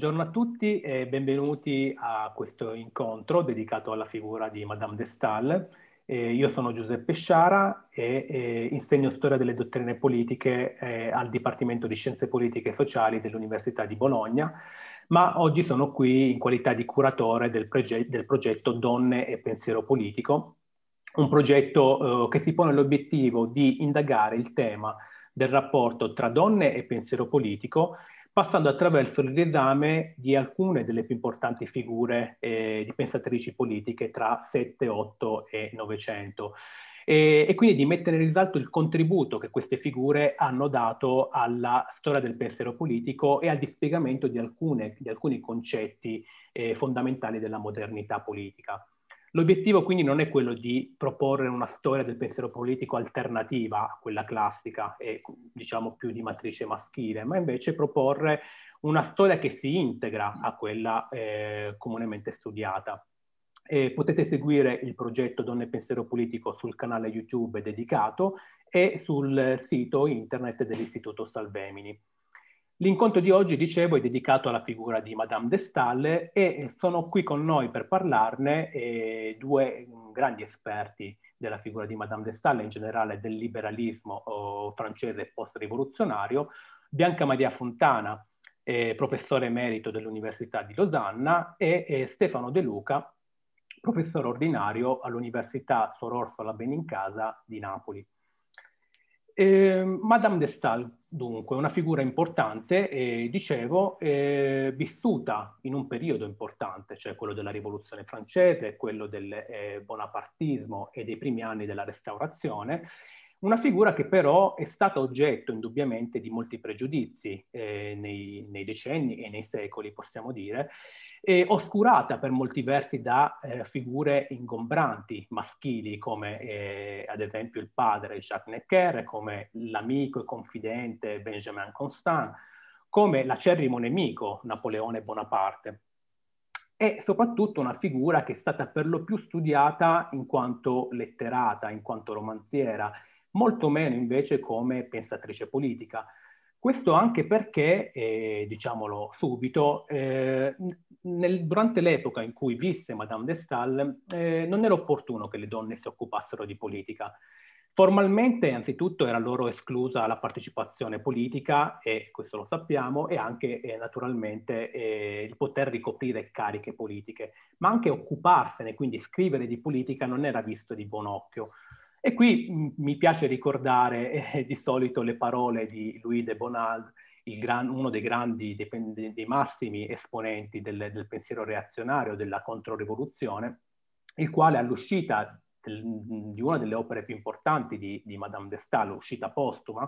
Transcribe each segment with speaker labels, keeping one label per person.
Speaker 1: Buongiorno a tutti e benvenuti a questo incontro dedicato alla figura di Madame de Stael. Eh, io sono Giuseppe Sciara e eh, insegno storia delle dottrine politiche eh, al Dipartimento di Scienze Politiche e Sociali dell'Università di Bologna, ma oggi sono qui in qualità di curatore del, del progetto Donne e Pensiero Politico, un progetto eh, che si pone l'obiettivo di indagare il tema del rapporto tra donne e pensiero politico passando attraverso il riesame di alcune delle più importanti figure eh, di pensatrici politiche tra 7, 8 e 900 e, e, quindi di mettere in risalto il contributo che queste figure hanno dato alla storia del pensiero politico e al dispiegamento di, alcune, di alcuni concetti eh, fondamentali della modernità politica. L'obiettivo quindi non è quello di proporre una storia del pensiero politico alternativa a quella classica e diciamo più di matrice maschile, ma invece proporre una storia che si integra a quella eh, comunemente studiata. E potete seguire il progetto Donne e Pensiero Politico sul canale YouTube dedicato e sul sito internet dell'Istituto Salvemini. L'incontro di oggi, dicevo, è dedicato alla figura di Madame de Stalle e sono qui con noi per parlarne eh, due mm, grandi esperti della figura di Madame de Stalle, in generale del liberalismo oh, francese post-rivoluzionario, Bianca Maria Fontana, eh, professore emerito dell'Università di Losanna, e eh, Stefano De Luca, professore ordinario all'Università Sor Orsola Benincasa di Napoli. Eh, Madame de Stael, dunque, una figura importante, eh, dicevo, eh, vissuta in un periodo importante, cioè quello della Rivoluzione francese, quello del eh, bonapartismo e dei primi anni della Restaurazione, una figura che però è stata oggetto indubbiamente di molti pregiudizi eh, nei, nei decenni e nei secoli, possiamo dire, e oscurata per molti versi da eh, figure ingombranti maschili come eh, ad esempio il padre Jacques Necker, come l'amico e confidente Benjamin Constant, come l'acerrimo nemico Napoleone Bonaparte. E soprattutto una figura che è stata per lo più studiata in quanto letterata, in quanto romanziera, molto meno invece come pensatrice politica. Questo anche perché, eh, diciamolo subito, eh, nel, durante l'epoca in cui visse Madame de Stael eh, non era opportuno che le donne si occupassero di politica. Formalmente, anzitutto, era loro esclusa la partecipazione politica, e questo lo sappiamo, e anche eh, naturalmente eh, il poter ricoprire cariche politiche, ma anche occuparsene, quindi scrivere di politica, non era visto di buon occhio. E qui m- mm, mi piace ricordare eh, di solito le parole di Louis de Bonald, gran, uno dei grandi, dei, dei massimi esponenti del, del, pensiero reazionario, della controrivoluzione, il quale all'uscita del, mm, di una delle opere più importanti di, di Madame de Staël, l'uscita postuma,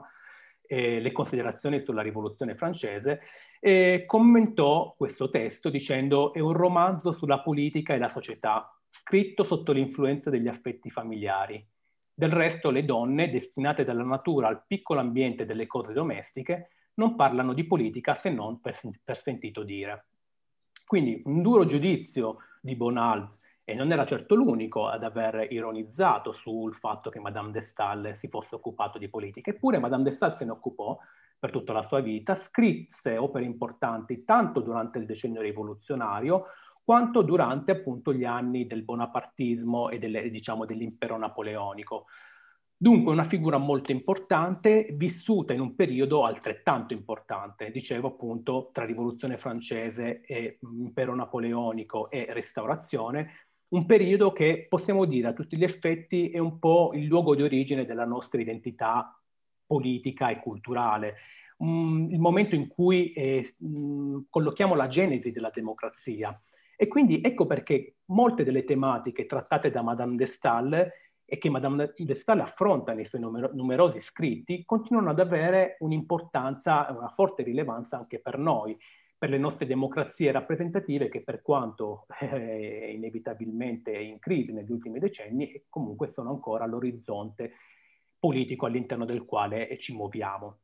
Speaker 1: eh, le considerazioni sulla rivoluzione francese, eh, commentò questo testo dicendo è un romanzo sulla politica e la società, scritto sotto l'influenza degli aspetti familiari, del resto le donne, destinate dalla natura al piccolo ambiente delle cose domestiche, non parlano di politica se non per, per sentito dire. Quindi un duro giudizio di Bonald, e non era certo l'unico ad aver ironizzato sul fatto che Madame de Stael si fosse occupato di politica, eppure Madame de Stael se ne occupò per tutta la sua vita, scrisse opere importanti tanto durante il decennio rivoluzionario quanto durante appunto gli anni del bonapartismo e delle, diciamo, dell'impero napoleonico. Dunque una figura molto importante, vissuta in un periodo altrettanto importante, dicevo appunto tra rivoluzione francese e impero napoleonico e restaurazione, un periodo che possiamo dire a tutti gli effetti è un po' il luogo di origine della nostra identità politica e culturale, mm, il momento in cui eh, mm, collochiamo la genesi della democrazia, e quindi ecco perché molte delle tematiche trattate da Madame de Stael e che Madame de Stael affronta nei suoi numero- numerosi scritti continuano ad avere un'importanza, una forte rilevanza anche per noi, per le nostre democrazie rappresentative che per quanto eh, inevitabilmente in crisi negli ultimi decenni comunque sono ancora all'orizzonte politico all'interno del quale ci muoviamo.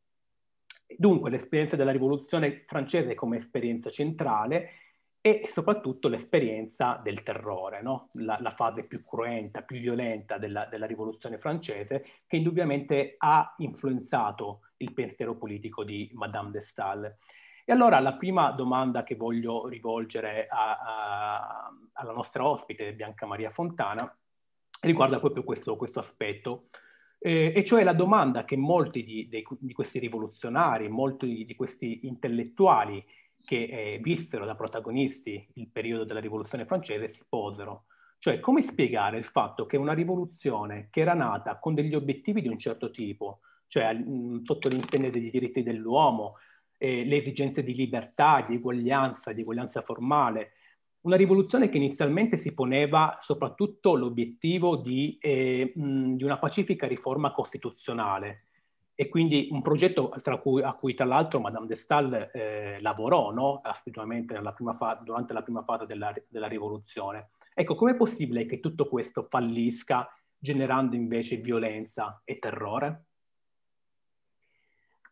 Speaker 1: Dunque l'esperienza della rivoluzione francese come esperienza centrale e soprattutto l'esperienza del terrore, no? la, la, fase più cruenta, più violenta della, della, rivoluzione francese, che indubbiamente ha influenzato il pensiero politico di Madame de Stael. E allora la prima domanda che voglio rivolgere a, a, alla nostra ospite, Bianca Maria Fontana, riguarda proprio questo, questo aspetto. Eh, e cioè la domanda che molti di, di, di questi rivoluzionari, molti di questi intellettuali che eh, vissero da protagonisti il periodo della rivoluzione francese si posero. Cioè come spiegare il fatto che una rivoluzione che era nata con degli obiettivi di un certo tipo, cioè mm, sotto l'insegna dei diritti dell'uomo, eh, le esigenze di libertà, di uguaglianza, di uguaglianza formale, una rivoluzione che inizialmente si poneva soprattutto l'obiettivo di, eh, mh, mm, di una pacifica riforma costituzionale, e quindi un progetto cui, a cui tra l'altro Madame de Stael eh, lavorò no? assiduamente fa- durante la prima fase della, della rivoluzione. Ecco, com'è possibile che tutto questo fallisca generando invece violenza e terrore?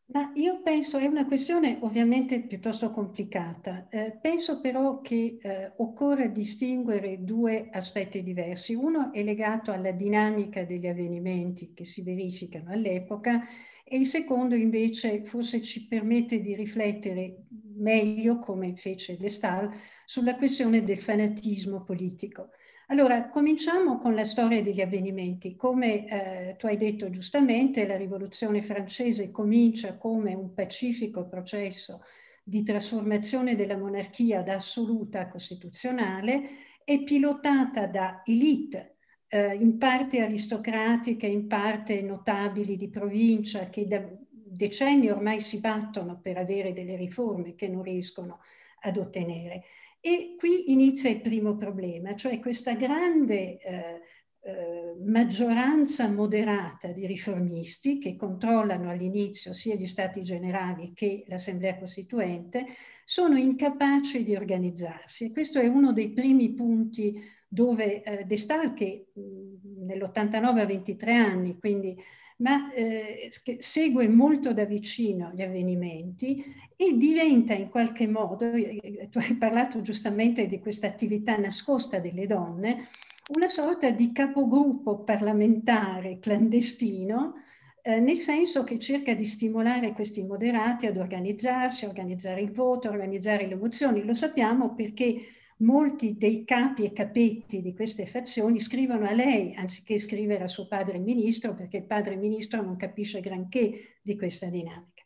Speaker 2: Ma io penso, è una questione ovviamente piuttosto complicata, eh, penso però che eh, occorra distinguere due aspetti diversi. Uno è legato alla dinamica degli avvenimenti che si verificano all'epoca e il secondo invece forse ci permette di riflettere meglio, come fece De Stahl, sulla questione del fanatismo politico. Allora, cominciamo con la storia degli avvenimenti. Come eh, tu hai detto giustamente, la rivoluzione francese comincia come un pacifico processo di trasformazione della monarchia da assoluta a costituzionale è pilotata da elite eh, in parte aristocratiche, in parte notabili di provincia che da decenni ormai si battono per avere delle riforme che non riescono ad ottenere. E qui inizia il primo problema, cioè questa grande eh, eh, maggioranza moderata di riformisti che controllano all'inizio sia gli stati generali che l'assemblea costituente sono incapaci di organizzarsi e questo è uno dei primi punti dove eh, De Stalche mm, nell'89 ha 23 anni, quindi, ma eh, segue molto da vicino gli avvenimenti e diventa in qualche modo, eh, eh, tu hai parlato giustamente di questa attività nascosta delle donne, una sorta di capogruppo parlamentare clandestino eh, nel senso che cerca di stimolare questi moderati ad organizzarsi, organizzare il voto, organizzare le mozioni. Lo sappiamo perché molti dei capi e capetti di queste fazioni scrivono a lei anziché scrivere a suo padre il ministro perché il padre ministro non capisce granché di questa dinamica.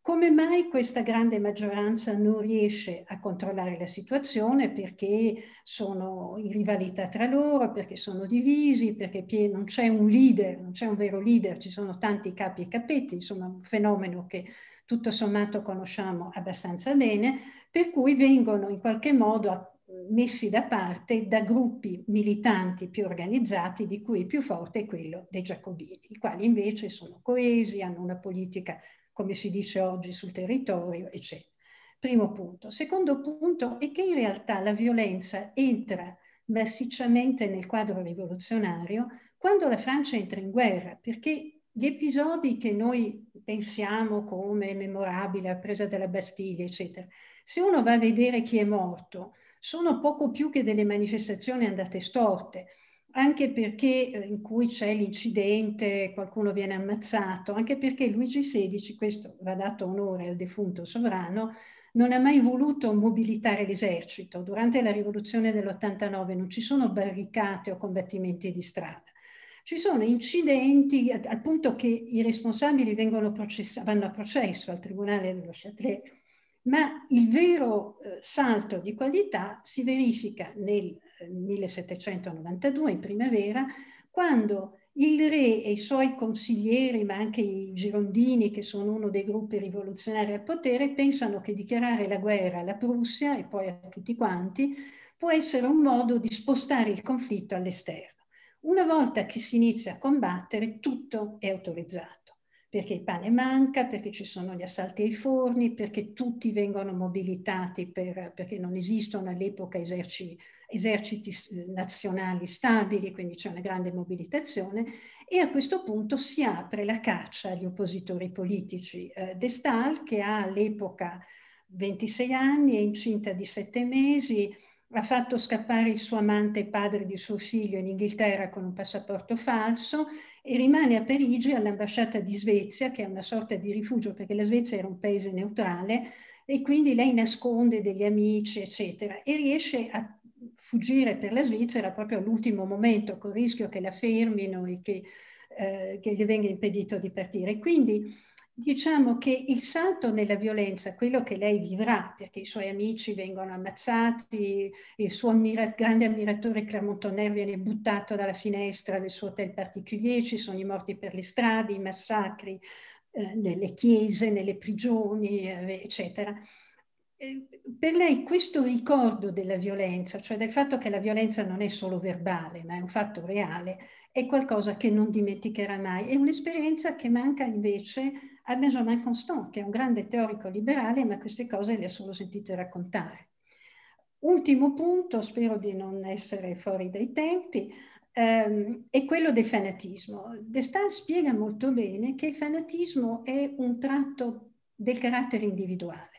Speaker 2: Come mai questa grande maggioranza non riesce a controllare la situazione? Perché sono in rivalità tra loro, perché sono divisi, perché non c'è un leader, non c'è un vero leader, ci sono tanti capi e capetti, insomma un fenomeno che tutto sommato conosciamo abbastanza bene, per cui vengono in qualche modo messi da parte da gruppi militanti più organizzati, di cui il più forte è quello dei giacobini, i quali invece sono coesi, hanno una politica, come si dice oggi, sul territorio, eccetera. Primo punto. Secondo punto è che in realtà la violenza entra massicciamente nel quadro rivoluzionario quando la Francia entra in guerra, perché gli episodi che noi pensiamo come memorabili, la presa della Bastiglia, eccetera, se uno va a vedere chi è morto, sono poco più che delle manifestazioni andate storte, anche perché eh, in cui c'è l'incidente, qualcuno viene ammazzato, anche perché Luigi XVI, questo va dato onore al defunto sovrano, non ha mai voluto mobilitare l'esercito. Durante la rivoluzione dell'89 non ci sono barricate o combattimenti di strada. Ci sono incidenti al punto che i responsabili vengono vanno a processo al Tribunale dello Châtelet ma il vero eh, salto di qualità si verifica nel 1792, eh, in primavera, quando il re e i suoi consiglieri, ma anche i girondini, che sono uno dei gruppi rivoluzionari al potere, pensano che dichiarare la guerra alla Prussia e poi a tutti quanti può essere un modo di spostare il conflitto all'esterno. Una volta che si inizia a combattere, tutto è autorizzato perché il pane manca, perché ci sono gli assalti ai forni, perché tutti vengono mobilitati per, perché non esistono all'epoca eserci, eserciti nazionali stabili, quindi c'è una grande mobilitazione e a questo punto si apre la caccia agli oppositori politici. Eh, De Stael, che ha all'epoca 26 anni, è incinta di 7 mesi, ha fatto scappare il suo amante padre di suo figlio in Inghilterra con un passaporto falso e rimane a Parigi all'ambasciata di Svezia, che è una sorta di rifugio perché la Svezia era un paese neutrale e quindi lei nasconde degli amici, eccetera, e riesce a fuggire per la Svizzera proprio all'ultimo momento, con il rischio che la fermino e che, eh, che le venga impedito di partire. Quindi diciamo che il salto nella violenza, quello che lei vivrà, perché i suoi amici vengono ammazzati, il suo ammira- grande ammiratore Clermontonner viene buttato dalla finestra del suo hotel particulier, ci sono i morti per le strade, i massacri eh, nelle chiese, nelle prigioni, eh, eccetera. per lei questo ricordo della violenza, cioè del fatto che la violenza non è solo verbale, ma è un fatto reale, è qualcosa che non dimenticherà mai. È un'esperienza che manca invece a Benjamin Constant, che è un grande teorico liberale, ma queste cose le ho solo sentite raccontare. Ultimo punto, spero di non essere fuori dai tempi, ehm, è quello del fanatismo. Destal spiega molto bene che il fanatismo è un tratto del carattere individuale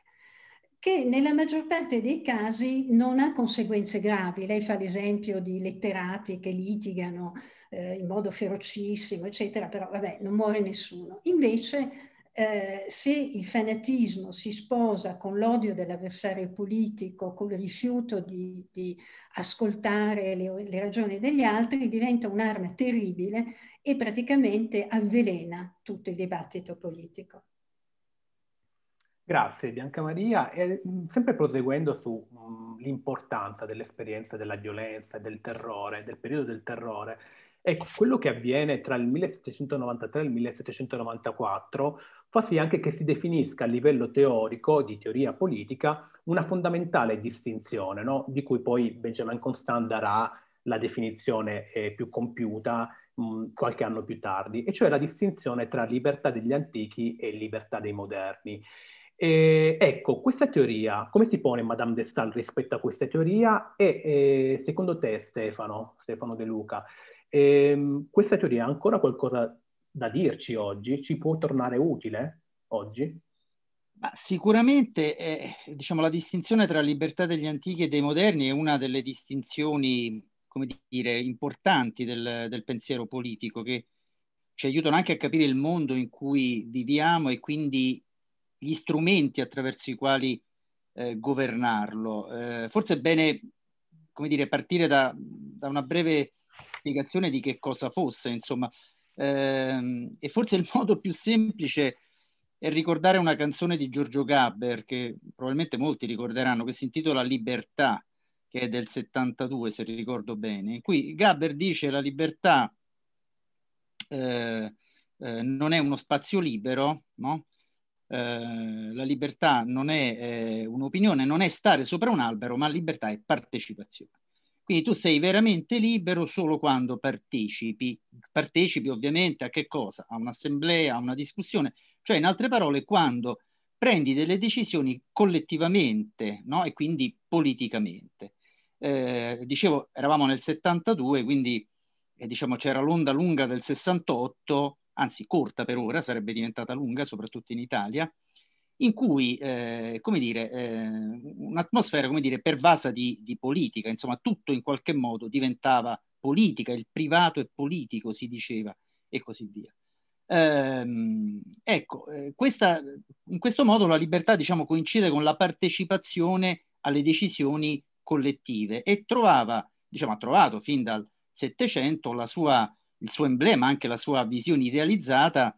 Speaker 2: che nella maggior parte dei casi non ha conseguenze gravi. Lei fa l'esempio di letterati che litigano eh, in modo ferocissimo, eccetera, però vabbè, non muore nessuno. Invece eh, se il fanatismo si sposa con l'odio dell'avversario politico, col rifiuto di, di ascoltare le, le ragioni degli altri, diventa un'arma terribile e praticamente avvelena tutto il dibattito politico.
Speaker 1: Grazie Bianca Maria. E, mm, sempre proseguendo sull'importanza mm, dell'esperienza della violenza, e del terrore, del periodo del terrore, Ecco, quello che avviene tra il 1793 e il 1794 fa sì anche che si definisca a livello teorico, di teoria politica, una fondamentale distinzione, no? di cui poi Benjamin Constant darà la definizione eh, più compiuta mh, mm, qualche anno più tardi, e cioè la distinzione tra libertà degli antichi e libertà dei moderni. E, ecco, questa teoria, come si pone Madame de Stael rispetto a questa teoria? E, e eh, secondo te, Stefano, Stefano De Luca, e ehm, questa teoria ha ancora qualcosa da dirci oggi? Ci può tornare utile oggi? Ma
Speaker 3: sicuramente eh, diciamo, la distinzione tra libertà degli antichi e dei moderni è una delle distinzioni come dire, importanti del, del pensiero politico che ci aiutano anche a capire il mondo in cui viviamo e quindi gli strumenti attraverso i quali eh, governarlo. Eh, forse è bene come dire, partire da, da una breve spiegazione di che cosa fosse, insomma. Eh, e forse il modo più semplice è ricordare una canzone di Giorgio Gabber, che probabilmente molti ricorderanno, che si intitola Libertà, che è del 72, se ricordo bene, in cui Gabber dice la libertà eh, eh, non è uno spazio libero, no? Eh, la libertà non è eh, un'opinione, non è stare sopra un albero, ma libertà è partecipazione. Quindi tu sei veramente libero solo quando partecipi. Partecipi ovviamente a che cosa? A un'assemblea, a una discussione, cioè in altre parole quando prendi delle decisioni collettivamente no? e quindi politicamente. Eh, dicevo, eravamo nel 72, quindi eh, diciamo, c'era l'onda lunga del 68, anzi corta per ora, sarebbe diventata lunga soprattutto in Italia, in cui, eh, come dire, eh, un'atmosfera, come dire, pervasa di, di politica, insomma tutto in qualche modo diventava politica, il privato è politico, si diceva, e così via. Ehm, ecco, eh, questa, in questo modo la libertà, diciamo, coincide con la partecipazione alle decisioni collettive e trovava, diciamo, ha trovato fin dal Settecento il suo emblema, anche la sua visione idealizzata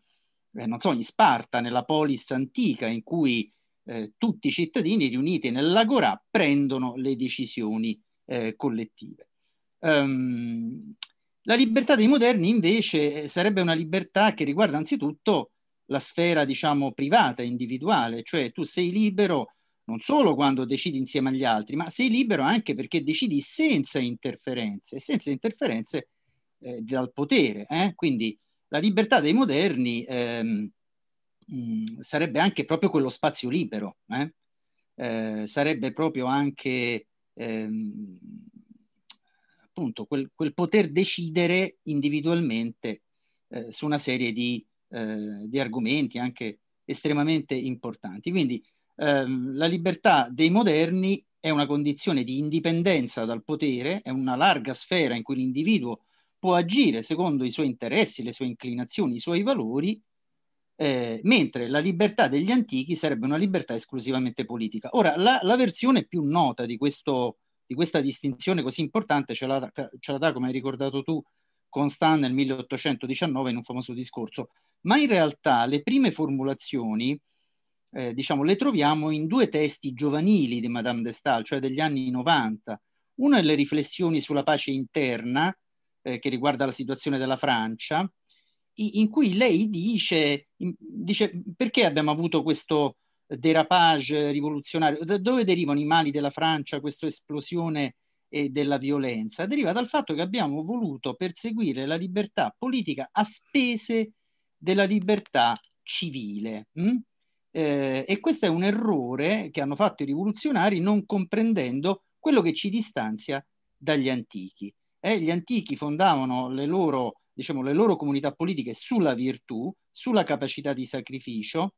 Speaker 3: eh, non so, in Sparta, nella polis antica, in cui eh, tutti i cittadini riuniti nell'agorà prendono le decisioni eh, collettive. Um, la libertà dei moderni invece eh, sarebbe una libertà che riguarda anzitutto la sfera, diciamo, privata, individuale, cioè tu sei libero non solo quando decidi insieme agli altri, ma sei libero anche perché decidi senza interferenze, senza interferenze eh, dal potere. Eh? Quindi la libertà dei moderni ehm, sarebbe anche proprio quello spazio libero, eh? Eh, sarebbe proprio anche ehm, appunto quel, quel, poter decidere individualmente eh, su una serie di, eh, di, argomenti anche estremamente importanti. Quindi ehm, la libertà dei moderni è una condizione di indipendenza dal potere, è una larga sfera in cui l'individuo può agire secondo i suoi interessi, le sue inclinazioni, i suoi valori, eh, mentre la libertà degli antichi sarebbe una libertà esclusivamente politica. Ora, la, la versione più nota di, questo, di, questa distinzione così importante ce la, ce la dà, come hai ricordato tu, Constant nel 1819 in un famoso discorso, ma in realtà le prime formulazioni eh, diciamo, le troviamo in due testi giovanili di Madame de Stael, cioè degli anni 90. Una è le riflessioni sulla pace interna, eh, che riguarda la situazione della Francia, in cui lei dice, dice perché abbiamo avuto questo derapage rivoluzionario, da dove derivano i mali della Francia, questa esplosione eh, della violenza? Deriva dal fatto che abbiamo voluto perseguire la libertà politica a spese della libertà civile. Mh? Hm? Eh, e questo è un errore che hanno fatto i rivoluzionari non comprendendo quello che ci distanzia dagli antichi e eh, gli antichi fondavano le loro, diciamo, le loro comunità politiche sulla virtù, sulla capacità di sacrificio,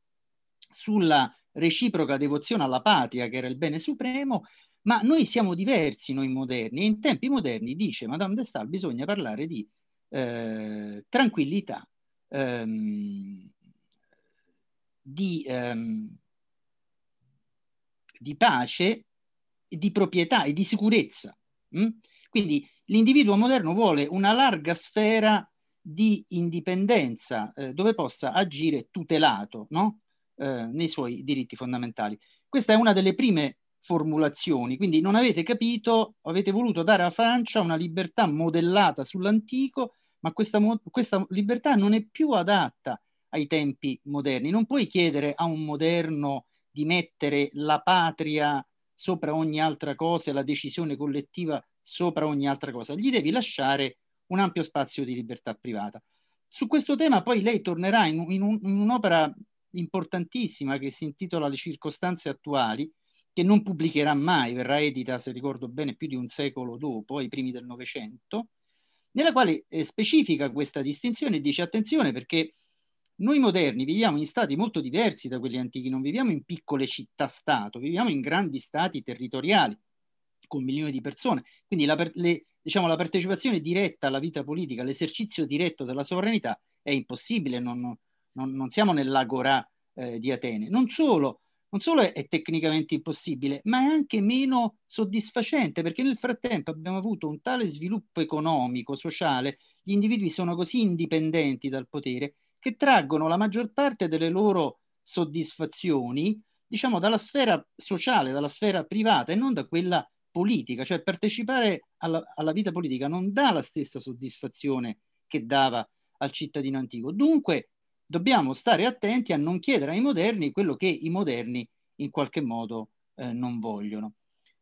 Speaker 3: sulla reciproca devozione alla patria, che era il bene supremo, ma noi siamo diversi, noi moderni, e in tempi moderni, dice Madame de Stael, bisogna parlare di eh, tranquillità, ehm, di, ehm, di, pace, di proprietà e di sicurezza. Mh? Hm? Quindi l'individuo moderno vuole una larga sfera di indipendenza eh, dove possa agire tutelato no? eh, nei suoi diritti fondamentali. Questa è una delle prime formulazioni, quindi non avete capito, avete voluto dare alla Francia una libertà modellata sull'antico, ma questa, questa libertà non è più adatta ai tempi moderni. Non puoi chiedere a un moderno di mettere la patria sopra ogni altra cosa e la decisione collettiva sopra ogni altra cosa, gli devi lasciare un ampio spazio di libertà privata. Su questo tema poi lei tornerà in, in, un, in un'opera importantissima che si intitola Le circostanze attuali, che non pubblicherà mai, verrà edita, se ricordo bene, più di un secolo dopo, ai primi del Novecento, nella quale eh, specifica questa distinzione e dice attenzione perché noi moderni viviamo in stati molto diversi da quelli antichi, non viviamo in piccole città-stato, viviamo in grandi stati territoriali, con milioni di persone. Quindi la, le, diciamo, la partecipazione diretta alla vita politica, l'esercizio diretto della sovranità è impossibile, non, non, non siamo nell'agorà eh, di Atene. Non solo, non solo è, è, tecnicamente impossibile, ma è anche meno soddisfacente, perché nel frattempo abbiamo avuto un tale sviluppo economico, sociale, gli individui sono così indipendenti dal potere che traggono la maggior parte delle loro soddisfazioni, diciamo, dalla sfera sociale, dalla sfera privata e non da quella politica, cioè partecipare alla, alla vita politica non dà la stessa soddisfazione che dava al cittadino antico. Dunque dobbiamo stare attenti a non chiedere ai moderni quello che i moderni in qualche modo eh, non vogliono.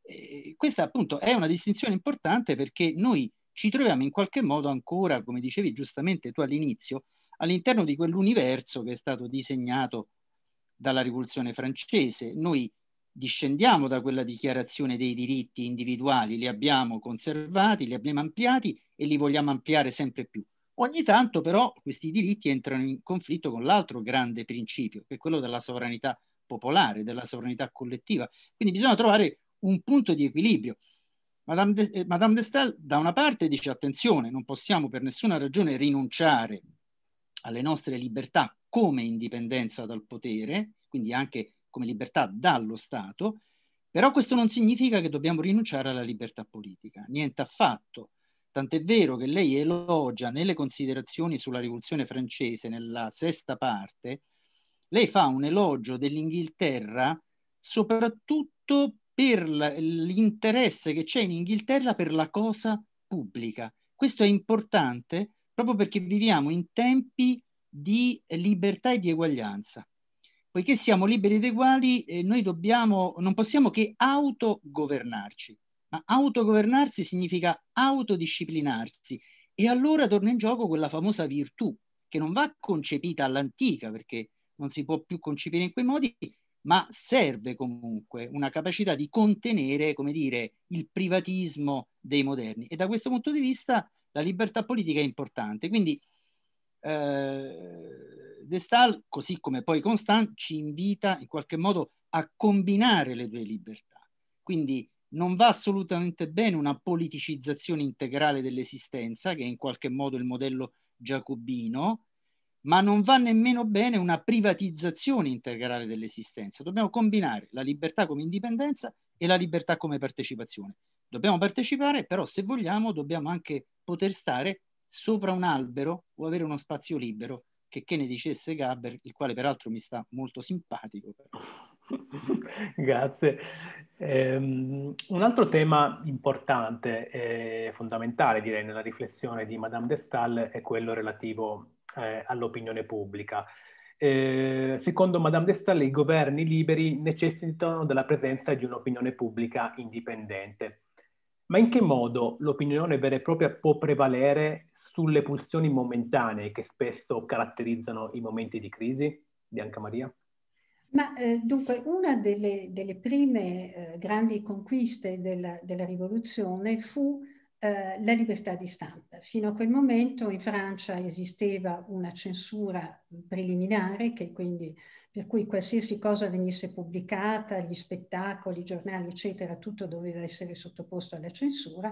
Speaker 3: E questa appunto è una distinzione importante perché noi ci troviamo in qualche modo ancora, come dicevi giustamente tu all'inizio, all'interno di quell'universo che è stato disegnato dalla rivoluzione francese. Noi discendiamo da quella dichiarazione dei diritti individuali, li abbiamo conservati, li abbiamo ampliati e li vogliamo ampliare sempre più. Ogni tanto però questi diritti entrano in conflitto con l'altro grande principio, che è quello della sovranità popolare, della sovranità collettiva. Quindi bisogna trovare un punto di equilibrio. Madame de, eh, Madame de Stael da una parte dice attenzione, non possiamo per nessuna ragione rinunciare alle nostre libertà come indipendenza dal potere, quindi anche come libertà dallo Stato, però questo non significa che dobbiamo rinunciare alla libertà politica, niente affatto. Tant'è vero che lei elogia nelle considerazioni sulla rivoluzione francese, nella sesta parte, lei fa un elogio dell'Inghilterra soprattutto per l'interesse che c'è in Inghilterra per la cosa pubblica. Questo è importante proprio perché viviamo in tempi di libertà e di eguaglianza poiché siamo liberi ed uguali, eh, noi dobbiamo, non possiamo che autogovernarci. Ma autogovernarsi significa autodisciplinarsi. E allora torna in gioco quella famosa virtù, che non va concepita all'antica, perché non si può più concepire in quei modi, ma serve comunque una capacità di contenere, come dire, il privatismo dei moderni. E da questo punto di vista la libertà politica è importante. Quindi eh, De Stael, così come poi Constant, ci invita in qualche modo a combinare le due libertà. Quindi non va assolutamente bene una politicizzazione integrale dell'esistenza, che è in qualche modo il modello giacobino, ma non va nemmeno bene una privatizzazione integrale dell'esistenza. Dobbiamo combinare la libertà come indipendenza e la libertà come partecipazione. Dobbiamo partecipare, però se vogliamo dobbiamo anche poter stare sopra un albero o avere uno spazio libero, che, che ne dicesse Gaber, il quale peraltro mi sta molto simpatico.
Speaker 1: Grazie. Um, un altro tema importante e fondamentale, direi, nella riflessione di Madame de Stael è quello relativo eh, all'opinione pubblica. Eh, secondo Madame de Stael, i governi liberi necessitano della presenza di un'opinione pubblica indipendente. Ma in che modo l'opinione vera e propria può prevalere sulle pulsioni momentanee che spesso caratterizzano i momenti di crisi? Bianca Maria?
Speaker 2: Ma eh, dunque una delle, delle prime eh, grandi conquiste della, della rivoluzione fu eh, la libertà di stampa. Fino a quel momento in Francia esisteva una censura preliminare quindi, per cui qualsiasi cosa venisse pubblicata, gli spettacoli, i giornali eccetera, tutto doveva essere sottoposto alla censura.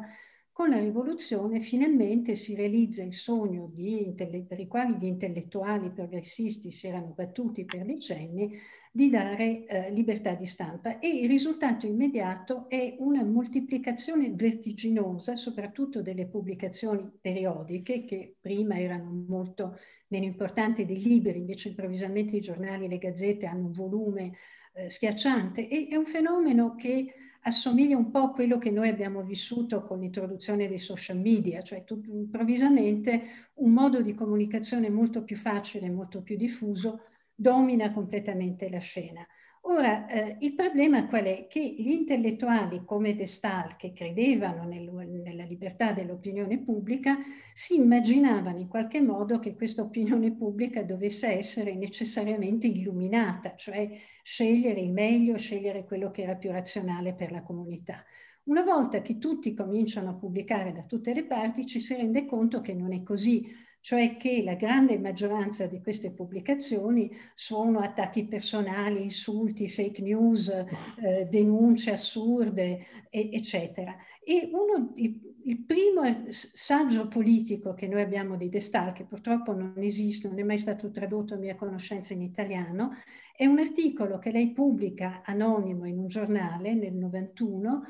Speaker 2: Con la rivoluzione finalmente si realizza il sogno di, per il quale gli intellettuali progressisti si erano battuti per decenni di dare eh, libertà di stampa e il risultato immediato è una moltiplicazione vertiginosa soprattutto delle pubblicazioni periodiche che prima erano molto meno importanti dei libri, invece improvvisamente i giornali e le gazzette hanno un volume eh, schiacciante e è un fenomeno che assomiglia un po' a quello che noi abbiamo vissuto con l'introduzione dei social media, cioè tutto, improvvisamente un modo di comunicazione molto più facile, molto più diffuso, domina completamente la scena. Ora, eh, il problema qual è? Che gli intellettuali come De Stahl, che credevano nel, nella libertà dell'opinione pubblica, si immaginavano in qualche modo che questa opinione pubblica dovesse essere necessariamente illuminata, cioè scegliere il meglio, scegliere quello che era più razionale per la comunità. Una volta che tutti cominciano a pubblicare da tutte le parti, ci si rende conto che non è così cioè che la grande maggioranza di queste pubblicazioni sono attacchi personali, insulti, fake news, eh, denunce assurde, e, eccetera. E uno, il, il, primo saggio politico che noi abbiamo di Destal, che purtroppo non esiste, non è mai stato tradotto a mia conoscenza in italiano, è un articolo che lei pubblica anonimo in un giornale nel 91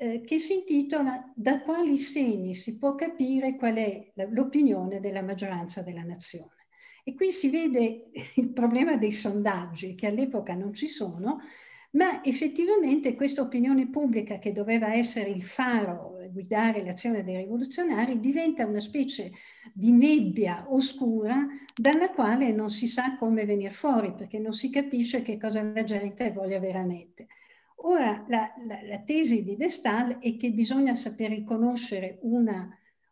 Speaker 2: eh, che si intitola Da quali segni si può capire qual è l'opinione della maggioranza della nazione. E qui si vede il problema dei sondaggi, che all'epoca non ci sono, ma effettivamente questa opinione pubblica che doveva essere il faro, eh, guidare l'azione dei rivoluzionari, diventa una specie di nebbia oscura dalla quale non si sa come venire fuori, perché non si capisce che cosa la gente voglia veramente. Ora, la, la, la tesi di De Stael è che bisogna saper riconoscere una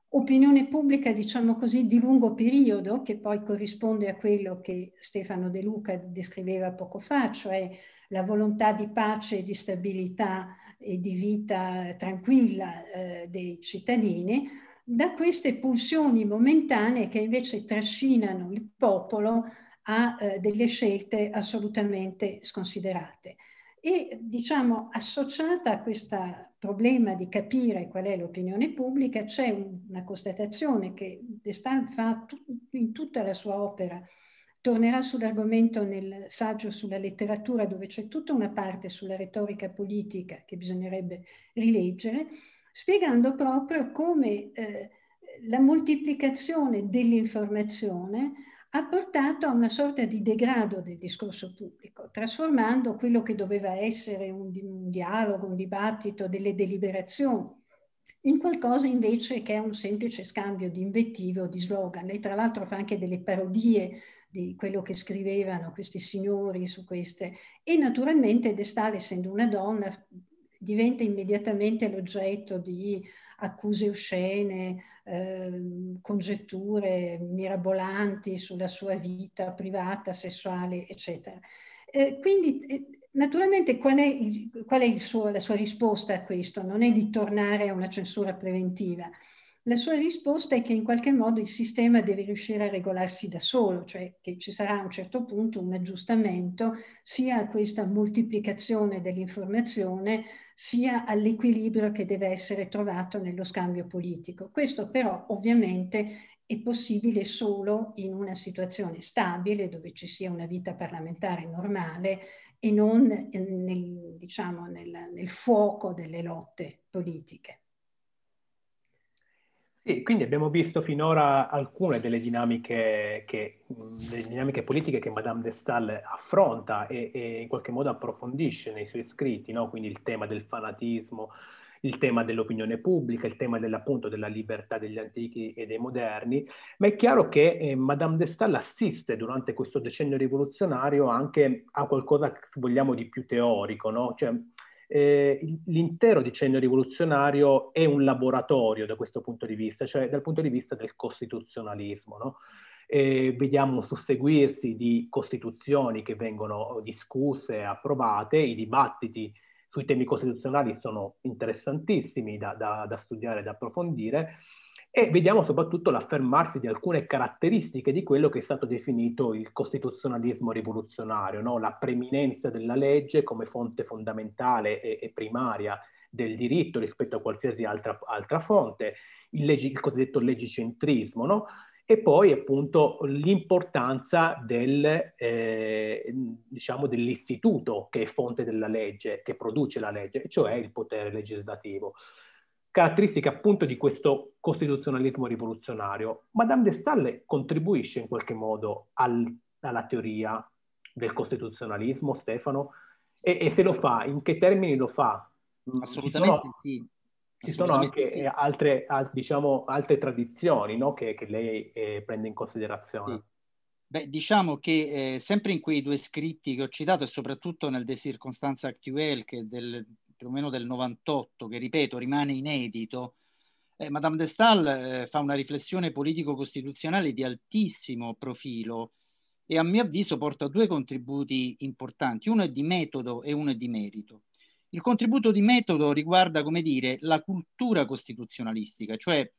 Speaker 2: opinione pubblica, diciamo così, di lungo periodo, che poi corrisponde a quello che Stefano De Luca descriveva poco fa, cioè la volontà di pace, di stabilità e di vita tranquilla eh, dei cittadini, da queste pulsioni momentanee che invece trascinano il popolo a eh, delle scelte assolutamente sconsiderate e diciamo associata a questo problema di capire qual è l'opinione pubblica c'è una constatazione che Destal fa in tutta la sua opera. Tornerà sull'argomento nel saggio sulla letteratura dove c'è tutta una parte sulla retorica politica che bisognerebbe rileggere, spiegando proprio come eh, la moltiplicazione dell'informazione ha portato a una sorta di degrado del discorso pubblico, trasformando quello che doveva essere un, un dialogo, un dibattito, delle deliberazioni, in qualcosa invece che è un semplice scambio di invettive o di slogan. Lei tra l'altro fa anche delle parodie di quello che scrivevano questi signori su queste e naturalmente De Stahl, essendo una donna, diventa immediatamente l'oggetto di accuse oscene, eh, congetture mirabolanti sulla sua vita privata, sessuale, eccetera. Eh, quindi, eh, naturalmente, qual è, qual è suo, la sua risposta a questo? Non è di tornare a una censura preventiva, la sua risposta è che in qualche modo il sistema deve riuscire a regolarsi da solo, cioè che ci sarà a un certo punto un aggiustamento sia a questa moltiplicazione dell'informazione sia all'equilibrio che deve essere trovato nello scambio politico. Questo però ovviamente è possibile solo in una situazione stabile dove ci sia una vita parlamentare normale e non ehm, nel, diciamo, nel, nel fuoco delle lotte politiche.
Speaker 1: Sì, quindi abbiamo visto finora alcune delle dinamiche, che, delle dinamiche politiche che Madame de Stael affronta e, e, in qualche modo approfondisce nei suoi scritti, no? quindi il tema del fanatismo, il tema dell'opinione pubblica, il tema dell'appunto della libertà degli antichi e dei moderni, ma è chiaro che eh, Madame de Stael assiste durante questo decennio rivoluzionario anche a qualcosa, se vogliamo, di più teorico, no? cioè, eh, l'intero decennio rivoluzionario è un laboratorio da questo punto di vista, cioè dal punto di vista del costituzionalismo. No? Eh, vediamo susseguirsi di costituzioni che vengono discusse, approvate, i dibattiti sui temi costituzionali sono interessantissimi da, da, da studiare, da approfondire, e vediamo soprattutto l'affermarsi di alcune caratteristiche di quello che è stato definito il costituzionalismo rivoluzionario, no? la preminenza della legge come fonte fondamentale e, e primaria del diritto rispetto a qualsiasi altra, altra fonte, il, leggi, il, cosiddetto legicentrismo, no? e poi appunto l'importanza del, eh, diciamo, dell'istituto che è fonte della legge, che produce la legge, cioè il potere legislativo caratteristiche appunto di questo costituzionalismo rivoluzionario. Madame de Stalle contribuisce in qualche modo al, alla teoria del costituzionalismo, Stefano? E, e, se lo fa, in che termini lo fa? Mm, Assolutamente sono, sì. Ci sono anche sì. Eh, altre, al, diciamo, altre tradizioni no? che, che, lei eh, prende in considerazione. Sì. Beh,
Speaker 3: diciamo che eh, sempre in quei due scritti che ho citato e soprattutto nel De Circonstanza Actuel, che è del più o meno del 98, che ripeto rimane inedito, eh, Madame de Stael eh, fa una riflessione politico-costituzionale di altissimo profilo e a mio avviso porta due contributi importanti, uno è di metodo e uno è di merito. Il contributo di metodo riguarda, come dire, la cultura costituzionalistica, cioè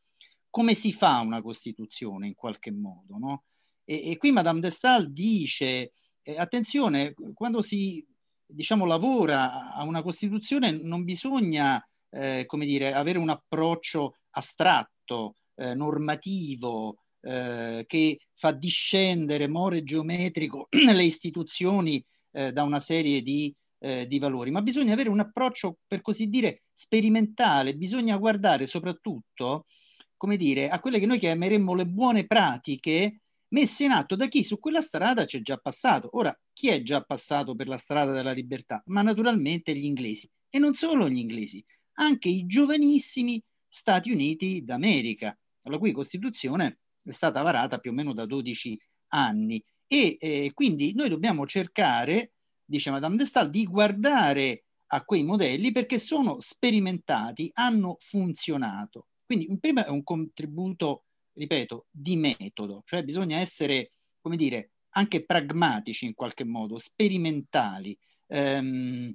Speaker 3: come si fa una Costituzione in qualche modo. No? E, e, qui Madame de Stael dice, eh, attenzione, quando si diciamo, lavora a una Costituzione non bisogna eh, come dire, avere un approccio astratto, eh, normativo, eh, che fa discendere more geometrico le istituzioni eh, da una serie di, eh, di, valori, ma bisogna avere un approccio, per così dire, sperimentale, bisogna guardare soprattutto, come dire, a quelle che noi chiameremmo le buone pratiche messe in atto da chi su quella strada c'è già passato. Ora, chi è già passato per la strada della libertà? Ma naturalmente gli inglesi. E non solo gli inglesi, anche i giovanissimi Stati Uniti d'America, la cui Costituzione è stata varata più o meno da 12 anni. E eh, quindi noi dobbiamo cercare, dice Madame de Stael, di guardare a quei modelli perché sono sperimentati, hanno funzionato. Quindi prima è un contributo ripeto, di metodo, cioè bisogna essere, come dire, anche pragmatici in qualche modo, sperimentali. Ehm,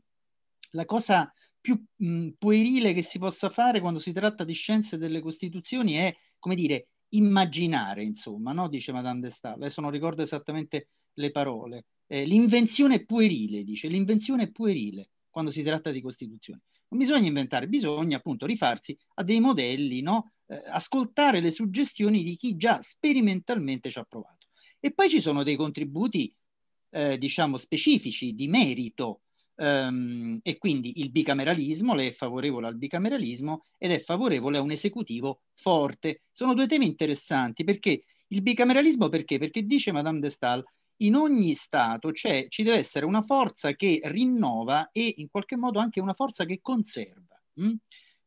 Speaker 3: la cosa più mh, mm, puerile che si possa fare quando si tratta di scienze delle costituzioni è, come dire, immaginare, insomma, no? dice Madame de Stael, adesso non ricordo esattamente le parole. Eh, l'invenzione puerile, dice, l'invenzione puerile quando si tratta di costituzioni. Non bisogna inventare, bisogna appunto rifarsi a dei modelli no? eh, ascoltare le suggestioni di chi già sperimentalmente ci ha provato. E poi ci sono dei contributi, eh, diciamo, specifici di merito. Um, e quindi il bicameralismo, lei è favorevole al bicameralismo ed è favorevole a un esecutivo forte. Sono due temi interessanti perché il bicameralismo perché? Perché dice Madame de Stael, in ogni Stato cioè, ci deve essere una forza che rinnova e in qualche modo anche una forza che conserva. Mh? Hm?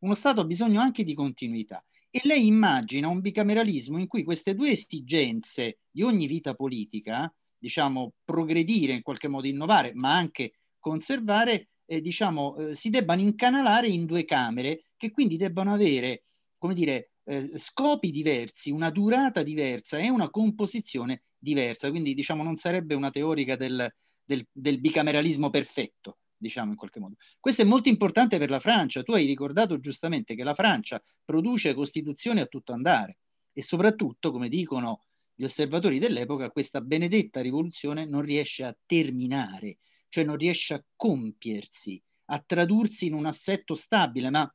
Speaker 3: Uno Stato ha bisogno anche di continuità. E lei immagina un bicameralismo in cui queste due esigenze di ogni vita politica, diciamo, progredire, in qualche modo innovare, ma anche conservare, eh, diciamo, eh, si debbano incanalare in due camere che quindi debbano avere, come dire, eh, scopi diversi, una durata diversa e una composizione diversa. Quindi, diciamo, non sarebbe una teorica del, del, del bicameralismo perfetto diciamo in qualche modo. Questo è molto importante per la Francia, tu hai ricordato giustamente che la Francia produce costituzioni a tutto andare e soprattutto, come dicono gli osservatori dell'epoca, questa benedetta rivoluzione non riesce a terminare, cioè non riesce a compiersi, a tradursi in un assetto stabile, ma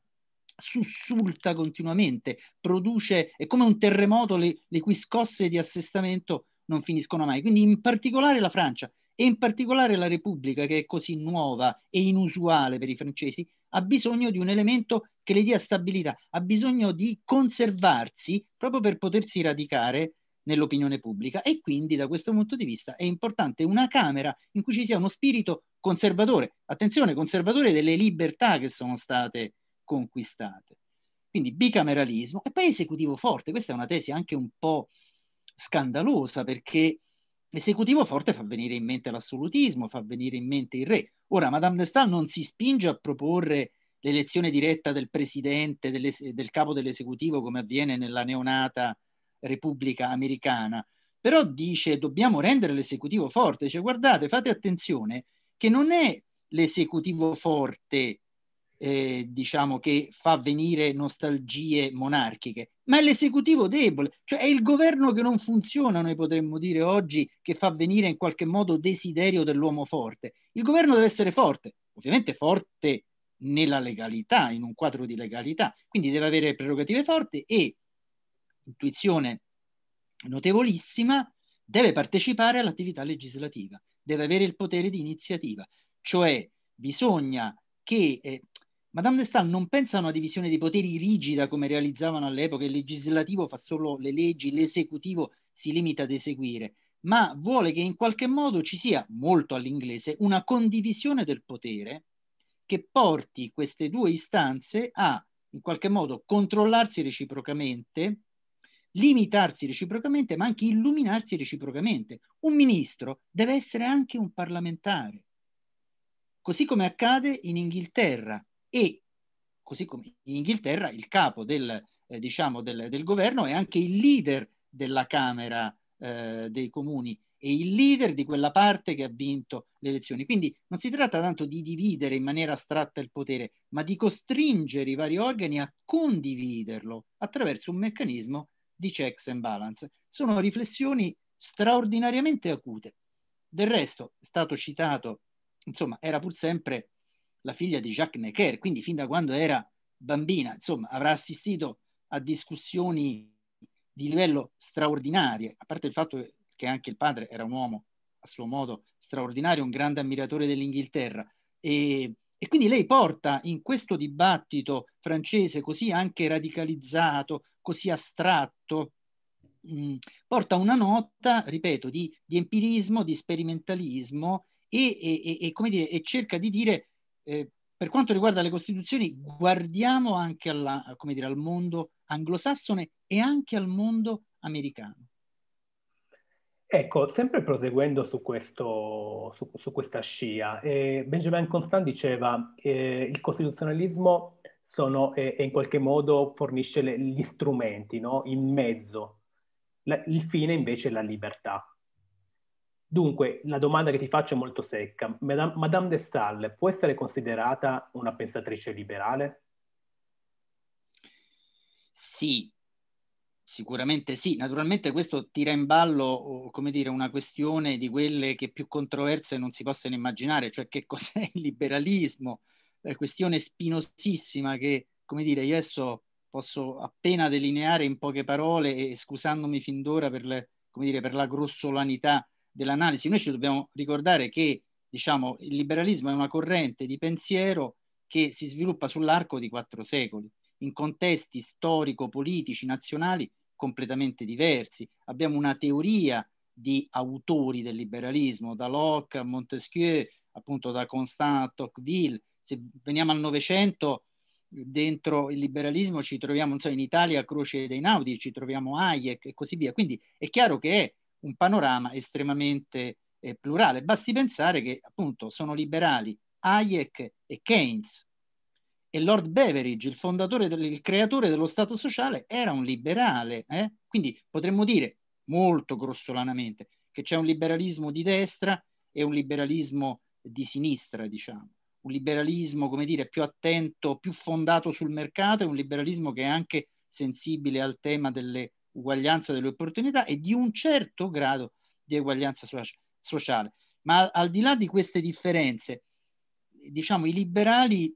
Speaker 3: sussulta continuamente, produce, è come un terremoto le, le cui scosse di assestamento non finiscono mai. Quindi in particolare la Francia, e in particolare la Repubblica, che è così nuova e inusuale per i francesi, ha bisogno di un elemento che le dia stabilità, ha bisogno di conservarsi proprio per potersi radicare nell'opinione pubblica e quindi da questo punto di vista è importante una Camera in cui ci sia uno spirito conservatore, attenzione, conservatore delle libertà che sono state conquistate. Quindi bicameralismo e poi esecutivo forte, questa è una tesi anche un po' scandalosa perché L'esecutivo forte fa venire in mente l'assolutismo, fa venire in mente il re. Ora, Madame de Stael non si spinge a proporre l'elezione diretta del presidente, del capo dell'esecutivo, come avviene nella neonata Repubblica Americana, però dice dobbiamo rendere l'esecutivo forte, dice guardate, fate attenzione che non è l'esecutivo forte eh, diciamo che fa venire nostalgie monarchiche, ma è l'esecutivo debole, cioè è il governo che non funziona, noi potremmo dire oggi, che fa venire in qualche modo desiderio dell'uomo forte. Il governo deve essere forte, ovviamente forte nella legalità, in un quadro di legalità, quindi deve avere prerogative forti e intuizione notevolissima, deve partecipare all'attività legislativa, deve avere il potere di iniziativa, cioè bisogna che eh, Madame de Stael non pensa a una divisione dei poteri rigida come realizzavano all'epoca, il legislativo fa solo le leggi, l'esecutivo si limita ad eseguire, ma vuole che in qualche modo ci sia, molto all'inglese, una condivisione del potere che porti queste due istanze a, in qualche modo, controllarsi reciprocamente, limitarsi reciprocamente, ma anche illuminarsi reciprocamente. Un ministro deve essere anche un parlamentare. Così come accade in Inghilterra, e così come in Inghilterra il capo del, eh, diciamo del, del, governo è anche il leader della Camera eh, dei Comuni e il leader di quella parte che ha vinto le elezioni. Quindi non si tratta tanto di dividere in maniera astratta il potere, ma di costringere i vari organi a condividerlo attraverso un meccanismo di checks and balance. Sono riflessioni straordinariamente acute. Del resto, è stato citato, insomma, era pur sempre la figlia di Jacques Necker, quindi fin da quando era bambina, insomma, avrà assistito a discussioni di livello straordinarie, a parte il fatto che anche il padre era un uomo a suo modo straordinario, un grande ammiratore dell'Inghilterra. E, e quindi lei porta in questo dibattito francese così anche radicalizzato, così astratto, mh, mm, porta una nota, ripeto, di, di empirismo, di sperimentalismo e, e, e, come dire, e cerca di dire per quanto riguarda le costituzioni, guardiamo anche alla, dire, al mondo anglosassone e anche al mondo americano.
Speaker 1: Ecco, sempre proseguendo su, questo, su, su questa scia, eh, Benjamin Constant diceva che eh, il costituzionalismo sono, eh, in qualche modo fornisce le, gli strumenti, no? il mezzo, la, il fine invece è la libertà. Dunque, la domanda che ti faccio è molto secca. Madame, Madame de Stael può essere considerata una pensatrice liberale?
Speaker 3: Sì, sicuramente sì. Naturalmente questo tira in ballo, come dire, una questione di quelle che più controverse non si possono immaginare, cioè che cos'è il liberalismo, è questione spinosissima che, come dire, io adesso posso appena delineare in poche parole scusandomi fin d'ora per, le, dire, per la grossolanità dell'analisi, noi ci dobbiamo ricordare che diciamo, il liberalismo è una corrente di pensiero che si sviluppa sull'arco di quattro secoli, in contesti storico-politici nazionali completamente diversi. Abbiamo una teoria di autori del liberalismo, da Locke a Montesquieu, appunto da Constant a Tocqueville. Se veniamo al Novecento, dentro il liberalismo ci troviamo, so, in Italia Croce dei Naudi, ci troviamo Hayek e così via. Quindi è chiaro che è un panorama estremamente eh, plurale. Basti pensare che appunto sono liberali Hayek e Keynes e Lord Beveridge, il fondatore, del, il creatore dello Stato sociale, era un liberale. Eh? Quindi potremmo dire molto grossolanamente che c'è un liberalismo di destra e un liberalismo di sinistra, diciamo. Un liberalismo, come dire, più attento, più fondato sul mercato e un liberalismo che è anche sensibile al tema delle uguaglianza delle opportunità e di un certo grado di eguaglianza sociale. Ma al di là di queste differenze, diciamo, i liberali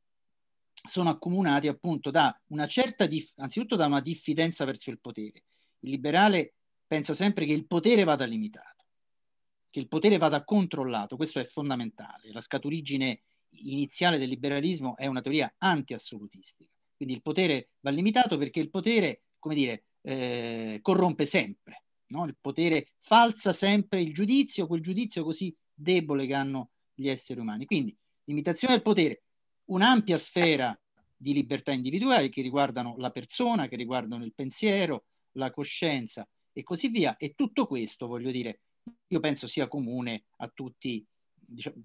Speaker 3: sono accomunati appunto da una certa, dif- anzitutto da una diffidenza verso il potere. Il liberale pensa sempre che il potere vada limitato, che il potere vada controllato, questo è fondamentale. La scaturigine iniziale del liberalismo è una teoria anti-assolutistica. Quindi il potere va limitato perché il potere, come dire, eh, corrompe sempre, no? il potere falsa sempre il giudizio, quel giudizio così debole che hanno gli esseri umani. Quindi limitazione del potere, un'ampia sfera di libertà individuali che riguardano la persona, che riguardano il pensiero, la coscienza e così via. E tutto questo, voglio dire, io penso sia comune a tutti, diciamo,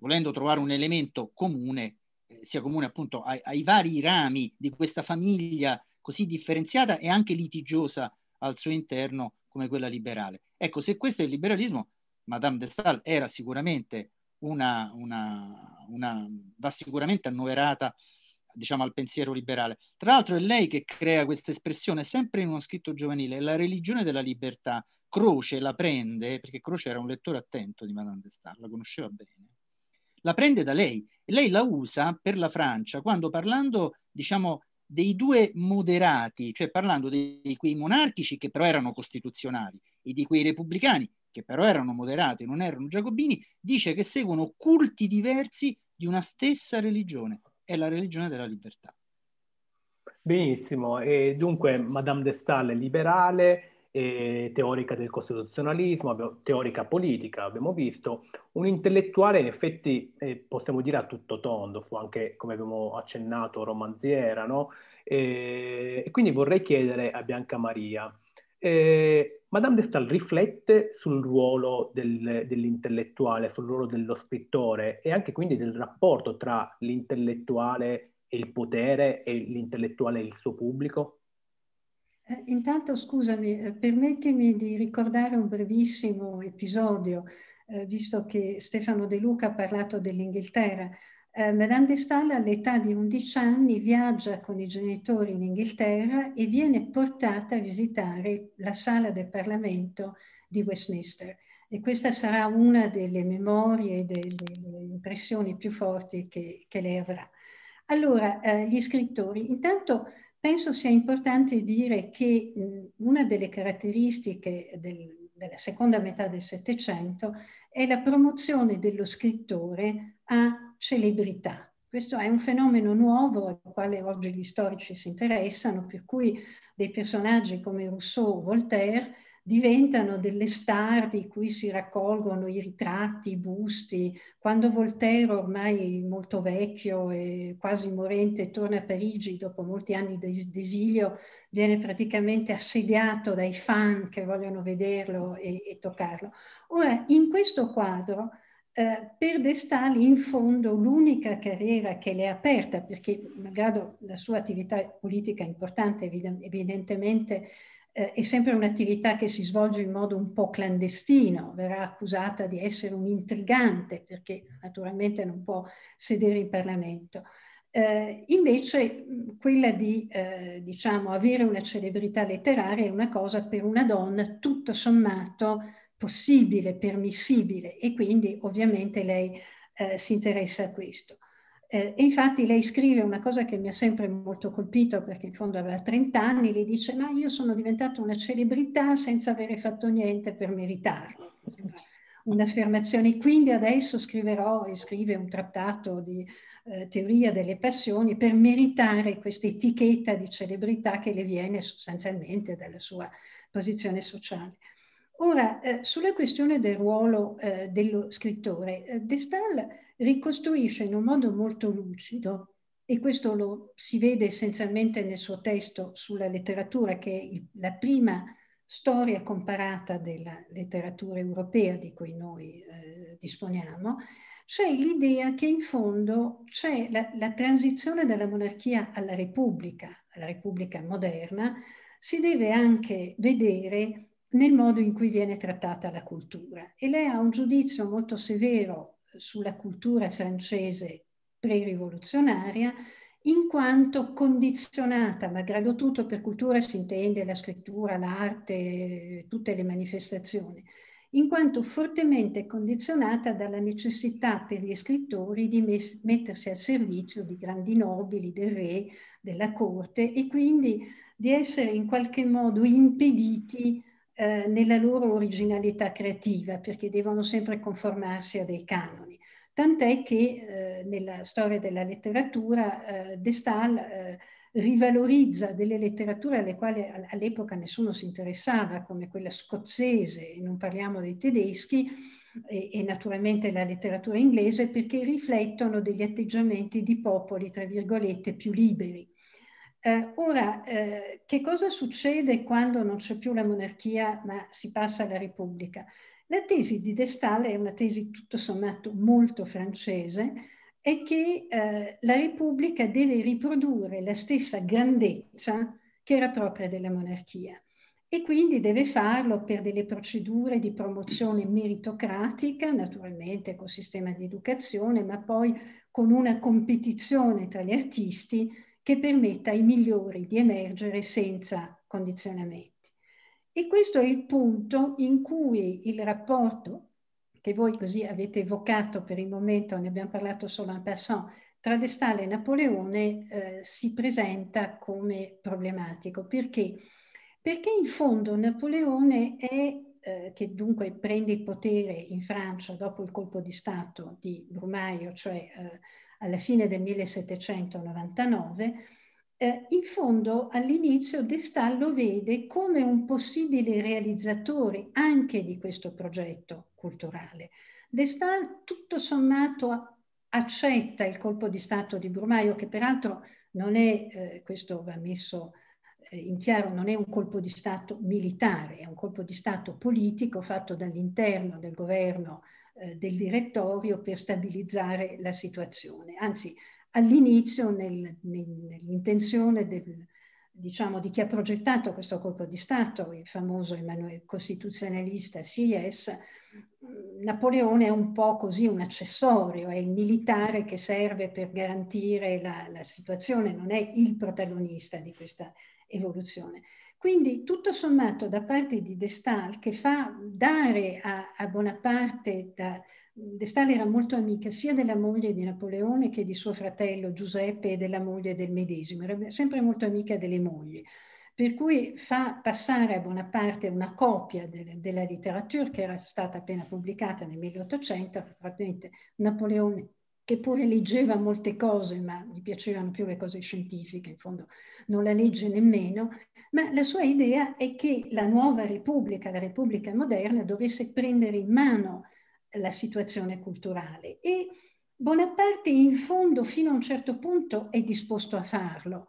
Speaker 3: volendo trovare un elemento comune, eh, sia comune appunto ai, ai, vari rami di questa famiglia così differenziata e anche litigiosa al suo interno come quella liberale. Ecco, se questo è il liberalismo, Madame de Stael era sicuramente una, una, una va sicuramente annoverata diciamo al pensiero liberale. Tra l'altro è lei che crea questa espressione sempre in uno scritto giovanile, la religione della libertà. Croce la prende, perché Croce era un lettore attento di Madame de Stael, la conosceva bene. La prende da lei e lei la usa per la Francia quando parlando, diciamo, dei due moderati, cioè parlando di, quei monarchici che però erano costituzionali e di quei repubblicani che però erano moderati, non erano giacobini, dice che seguono culti diversi di una stessa religione, è
Speaker 1: la religione della libertà. Benissimo, e dunque Madame de Stael è liberale, teorica del costituzionalismo, teorica politica, abbiamo visto, un intellettuale in effetti eh, possiamo dire a tutto tondo, fu anche, come abbiamo accennato, romanziera, no? E, e quindi vorrei chiedere a Bianca Maria, eh, Madame de Stael riflette sul ruolo del, dell'intellettuale, sul ruolo dello scrittore e anche quindi del rapporto tra l'intellettuale e il potere e l'intellettuale e il suo pubblico?
Speaker 2: Eh, intanto scusami, eh, permettimi di ricordare un brevissimo episodio, eh, visto che Stefano De Luca ha parlato dell'Inghilterra. Eh, Madame de Stael all'età di 11 anni viaggia con i genitori in Inghilterra e viene portata a visitare la sala del Parlamento di Westminster. E questa sarà una delle memorie e delle impressioni più forti che, che lei avrà. Allora, eh, gli scrittori, intanto penso sia importante dire che una delle caratteristiche del, della seconda metà del Settecento è la promozione dello scrittore a celebrità. Questo è un fenomeno nuovo al quale oggi gli storici si interessano, per cui dei personaggi come Rousseau o Voltaire diventano delle star di cui si raccolgono i ritratti, i busti. Quando Voltaire, ormai molto vecchio e quasi morente, torna a Parigi dopo molti anni d'esilio, viene praticamente assediato dai fan che vogliono vederlo e, e toccarlo. Ora, in questo quadro, eh, per De Stali in fondo l'unica carriera che le è aperta, perché malgrado la sua attività politica importante evidentemente eh, è sempre un'attività che si svolge in modo un po' clandestino, verrà accusata di essere un intrigante perché naturalmente non può sedere in Parlamento. Eh, invece quella di eh, diciamo, avere una celebrità letteraria è una cosa per una donna tutto sommato possibile, permissibile e quindi ovviamente lei eh, si interessa a questo. Eh, infatti lei scrive una cosa che mi ha sempre molto colpito perché in fondo aveva 30 anni, lei dice ma io sono diventata una celebrità senza avere fatto niente per meritarlo. Un'affermazione, quindi adesso scriverò e scrive un trattato di eh, teoria delle passioni per meritare questa etichetta di celebrità che le viene sostanzialmente dalla sua posizione sociale. Ora, eh, sulla questione del ruolo eh, dello scrittore, eh, De Stael ricostruisce in un modo molto lucido, e questo lo si vede essenzialmente nel suo testo sulla letteratura, che è il, la prima storia comparata della letteratura europea di cui noi eh, disponiamo, c'è l'idea che in fondo c'è la, la transizione dalla monarchia alla repubblica, alla repubblica moderna, si deve anche vedere nel modo in cui viene trattata la cultura. E lei ha un giudizio molto severo eh, sulla cultura francese pre-rivoluzionaria, in quanto condizionata, malgrado tutto, per cultura si intende la scrittura, l'arte, tutte le manifestazioni, in quanto fortemente condizionata dalla necessità per gli scrittori di mes- mettersi al servizio di grandi nobili, del re, della corte e quindi di essere in qualche modo impediti eh, nella loro originalità creativa, perché devono sempre conformarsi a dei canoni. Tant'è che eh, nella storia della letteratura eh, De Stael eh, rivalorizza delle letterature alle quali all'epoca nessuno si interessava, come quella scozzese, non parliamo dei tedeschi, e, e, naturalmente la letteratura inglese, perché riflettono degli atteggiamenti di popoli, tra virgolette, più liberi. Eh, ora, eh, che cosa succede quando non c'è più la monarchia ma si passa alla Repubblica? La tesi di De Stael è una tesi tutto sommato molto francese, è che eh, la Repubblica deve riprodurre la stessa grandezza che era propria della monarchia e quindi deve farlo per delle procedure di promozione meritocratica, naturalmente col sistema di educazione, ma poi con una competizione tra gli artisti che permetta ai migliori di emergere senza condizionamenti. E questo è il punto in cui il rapporto, che voi così avete evocato per il momento, ne abbiamo parlato solo en passant, tra De Stalle e Napoleone eh, si presenta come problematico. Perché? Perché in fondo Napoleone è eh, che dunque prende il potere in Francia dopo il colpo di Stato di Brumaio, cioè eh, alla fine del 1799, eh, in fondo all'inizio De lo vede come un possibile realizzatore anche di questo progetto culturale. De Stallo tutto sommato accetta il colpo di Stato di Brumaio, che peraltro non è, eh, questo va messo eh, in chiaro, non è un colpo di Stato militare, è un colpo di Stato politico fatto dall'interno del governo eh, del direttorio per stabilizzare la situazione. Anzi, all'inizio, nel, nel, nell'intenzione del, diciamo, di chi ha progettato questo colpo di Stato, il famoso Emanuele, costituzionalista CIS, Napoleone è un po' così un accessorio, è il militare che serve per garantire la, la situazione, non è il protagonista di questa evoluzione. Quindi tutto sommato da parte di De Stael che fa dare a, a Bonaparte, da, De Stael era molto amica sia della moglie di Napoleone che di suo fratello Giuseppe e della moglie del medesimo, era sempre molto amica delle mogli per cui fa passare a Bonaparte una copia de della letteratura che era stata appena pubblicata nel 1800, probabilmente Napoleone che pure leggeva molte cose, ma gli piacevano più le cose scientifiche, in fondo non la legge nemmeno, ma la sua idea è che la nuova Repubblica, la Repubblica moderna, dovesse prendere in mano la situazione culturale e Bonaparte in fondo fino a un certo punto è disposto a farlo.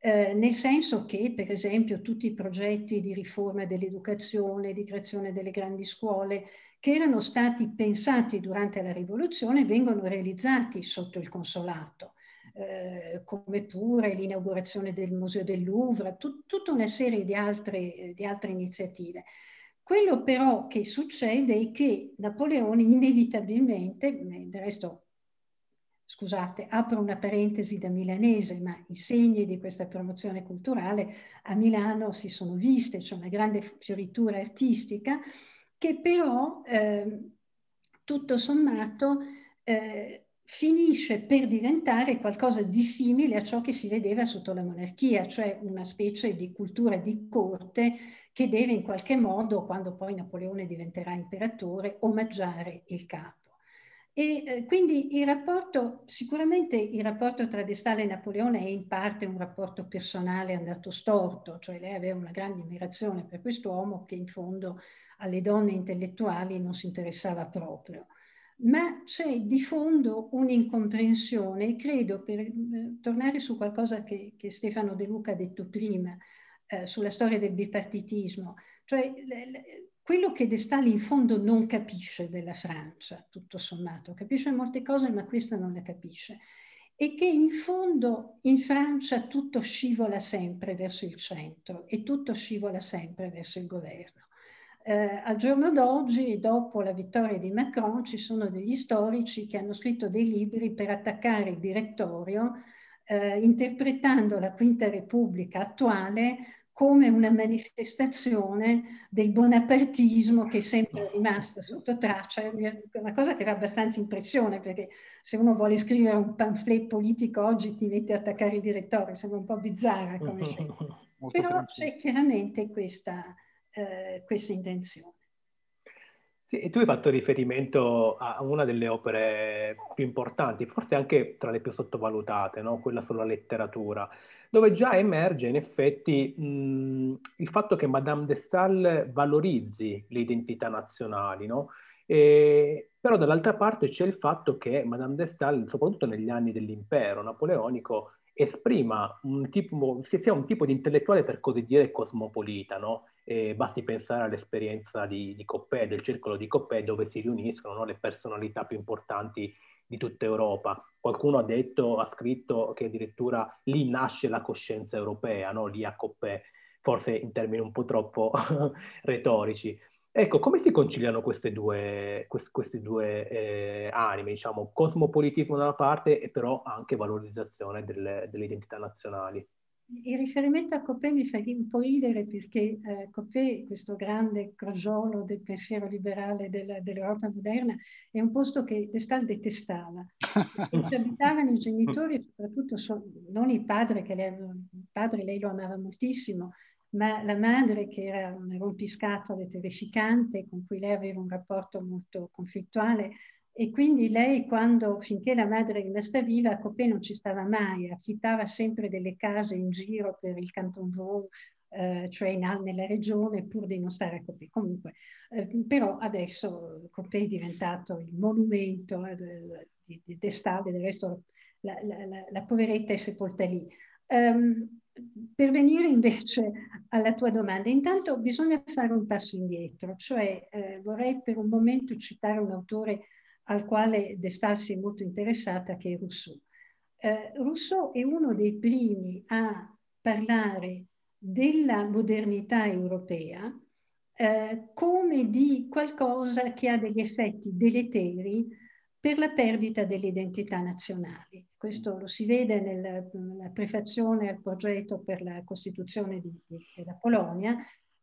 Speaker 2: Eh, nel senso che, per esempio, tutti i progetti di riforma dell'educazione, di creazione delle grandi scuole, che erano stati pensati durante la rivoluzione, vengono realizzati sotto il consolato, eh, come pure l'inaugurazione del Museo del Louvre, tut, tutta una serie di altre, eh, di altre iniziative. Quello però che succede è che Napoleone inevitabilmente, eh, del resto scusate, apro una parentesi da milanese, ma i segni di questa promozione culturale a Milano si sono viste, c'è cioè una grande fioritura artistica che però eh, tutto sommato eh, finisce per diventare qualcosa di simile a ciò che si vedeva sotto la monarchia, cioè una specie di cultura di corte che deve in qualche modo, quando poi Napoleone diventerà imperatore, omaggiare il capo. E eh, quindi il rapporto, sicuramente il rapporto tra De Stael e Napoleone è in parte un rapporto personale andato storto, cioè lei aveva una grande ammirazione per quest'uomo che in fondo alle donne intellettuali non si interessava proprio. Ma c'è di fondo un'incomprensione, credo, per eh, tornare su qualcosa che, che, Stefano De Luca ha detto prima, eh, sulla storia del bipartitismo, cioè le, le, quello che De Stalin in fondo non capisce della Francia, tutto sommato, capisce molte cose ma questa non la capisce, e che in fondo in Francia tutto scivola sempre verso il centro e tutto scivola sempre verso il governo. Eh, al giorno d'oggi, dopo la vittoria di Macron, ci sono degli storici che hanno scritto dei libri per attaccare il direttorio, eh, interpretando la Quinta Repubblica attuale come una manifestazione del bonapartismo che è sempre rimasto sotto traccia, una cosa che fa abbastanza impressione perché se uno vuole scrivere un pamphlet politico oggi ti mette a attaccare i direttori, sembra un po' bizzarra come mm-hmm. scelta. Però francese. c'è chiaramente questa, eh, questa intenzione.
Speaker 1: Sì, tu hai fatto riferimento a una delle opere più importanti, forse anche tra le più sottovalutate, no? quella sulla letteratura dove già emerge in effetti mh, il fatto che Madame de Stael valorizzi le identità nazionali, no? E, però dall'altra parte c'è il fatto che Madame de Stael, soprattutto negli anni dell'impero napoleonico, esprima un tipo, sia un tipo di intellettuale per così dire cosmopolita, no? E basti pensare all'esperienza di, di Coppè, del circolo di Coppè, dove si riuniscono no? le personalità più importanti di tutta Europa. Qualcuno ha detto, ha scritto che addirittura lì nasce la coscienza europea, no? lì a Coppè, forse in termini un po' troppo retorici. Ecco, come si conciliano queste due, quest- queste due eh, anime, diciamo, cosmopolitismo da una parte e però anche valorizzazione delle, delle identità nazionali?
Speaker 2: Il riferimento a Copé mi fa un po' ridere perché eh, Copè, questo grande crogiolo del pensiero liberale della, dell'Europa moderna, è un posto che De Stael detestava. Ci abitavano i genitori, soprattutto so, non il padre, che lei, il padre lei lo amava moltissimo, ma la madre che era un rompiscatole terrificante con cui lei aveva un rapporto molto conflittuale, e quindi lei, quando, finché la madre è rimasta viva, a Copè non ci stava mai, affittava sempre delle case in giro per il Canton Vaud, eh, cioè in, nella regione, pur di non stare a Copè. Comunque, eh, però adesso Copè è diventato il monumento eh, di, d'estate, del resto la, la, la, la, poveretta è sepolta lì. Um, per venire invece alla tua domanda, intanto bisogna fare un passo indietro, cioè eh, vorrei per un momento citare un autore al quale De Stael si è molto interessata, che è Rousseau. Eh, Rousseau è uno dei primi a parlare della modernità europea eh, come di qualcosa che ha degli effetti deleteri per la perdita delle identità nazionali. Questo lo si vede nel, nella prefazione al progetto per la Costituzione di, di, della Polonia.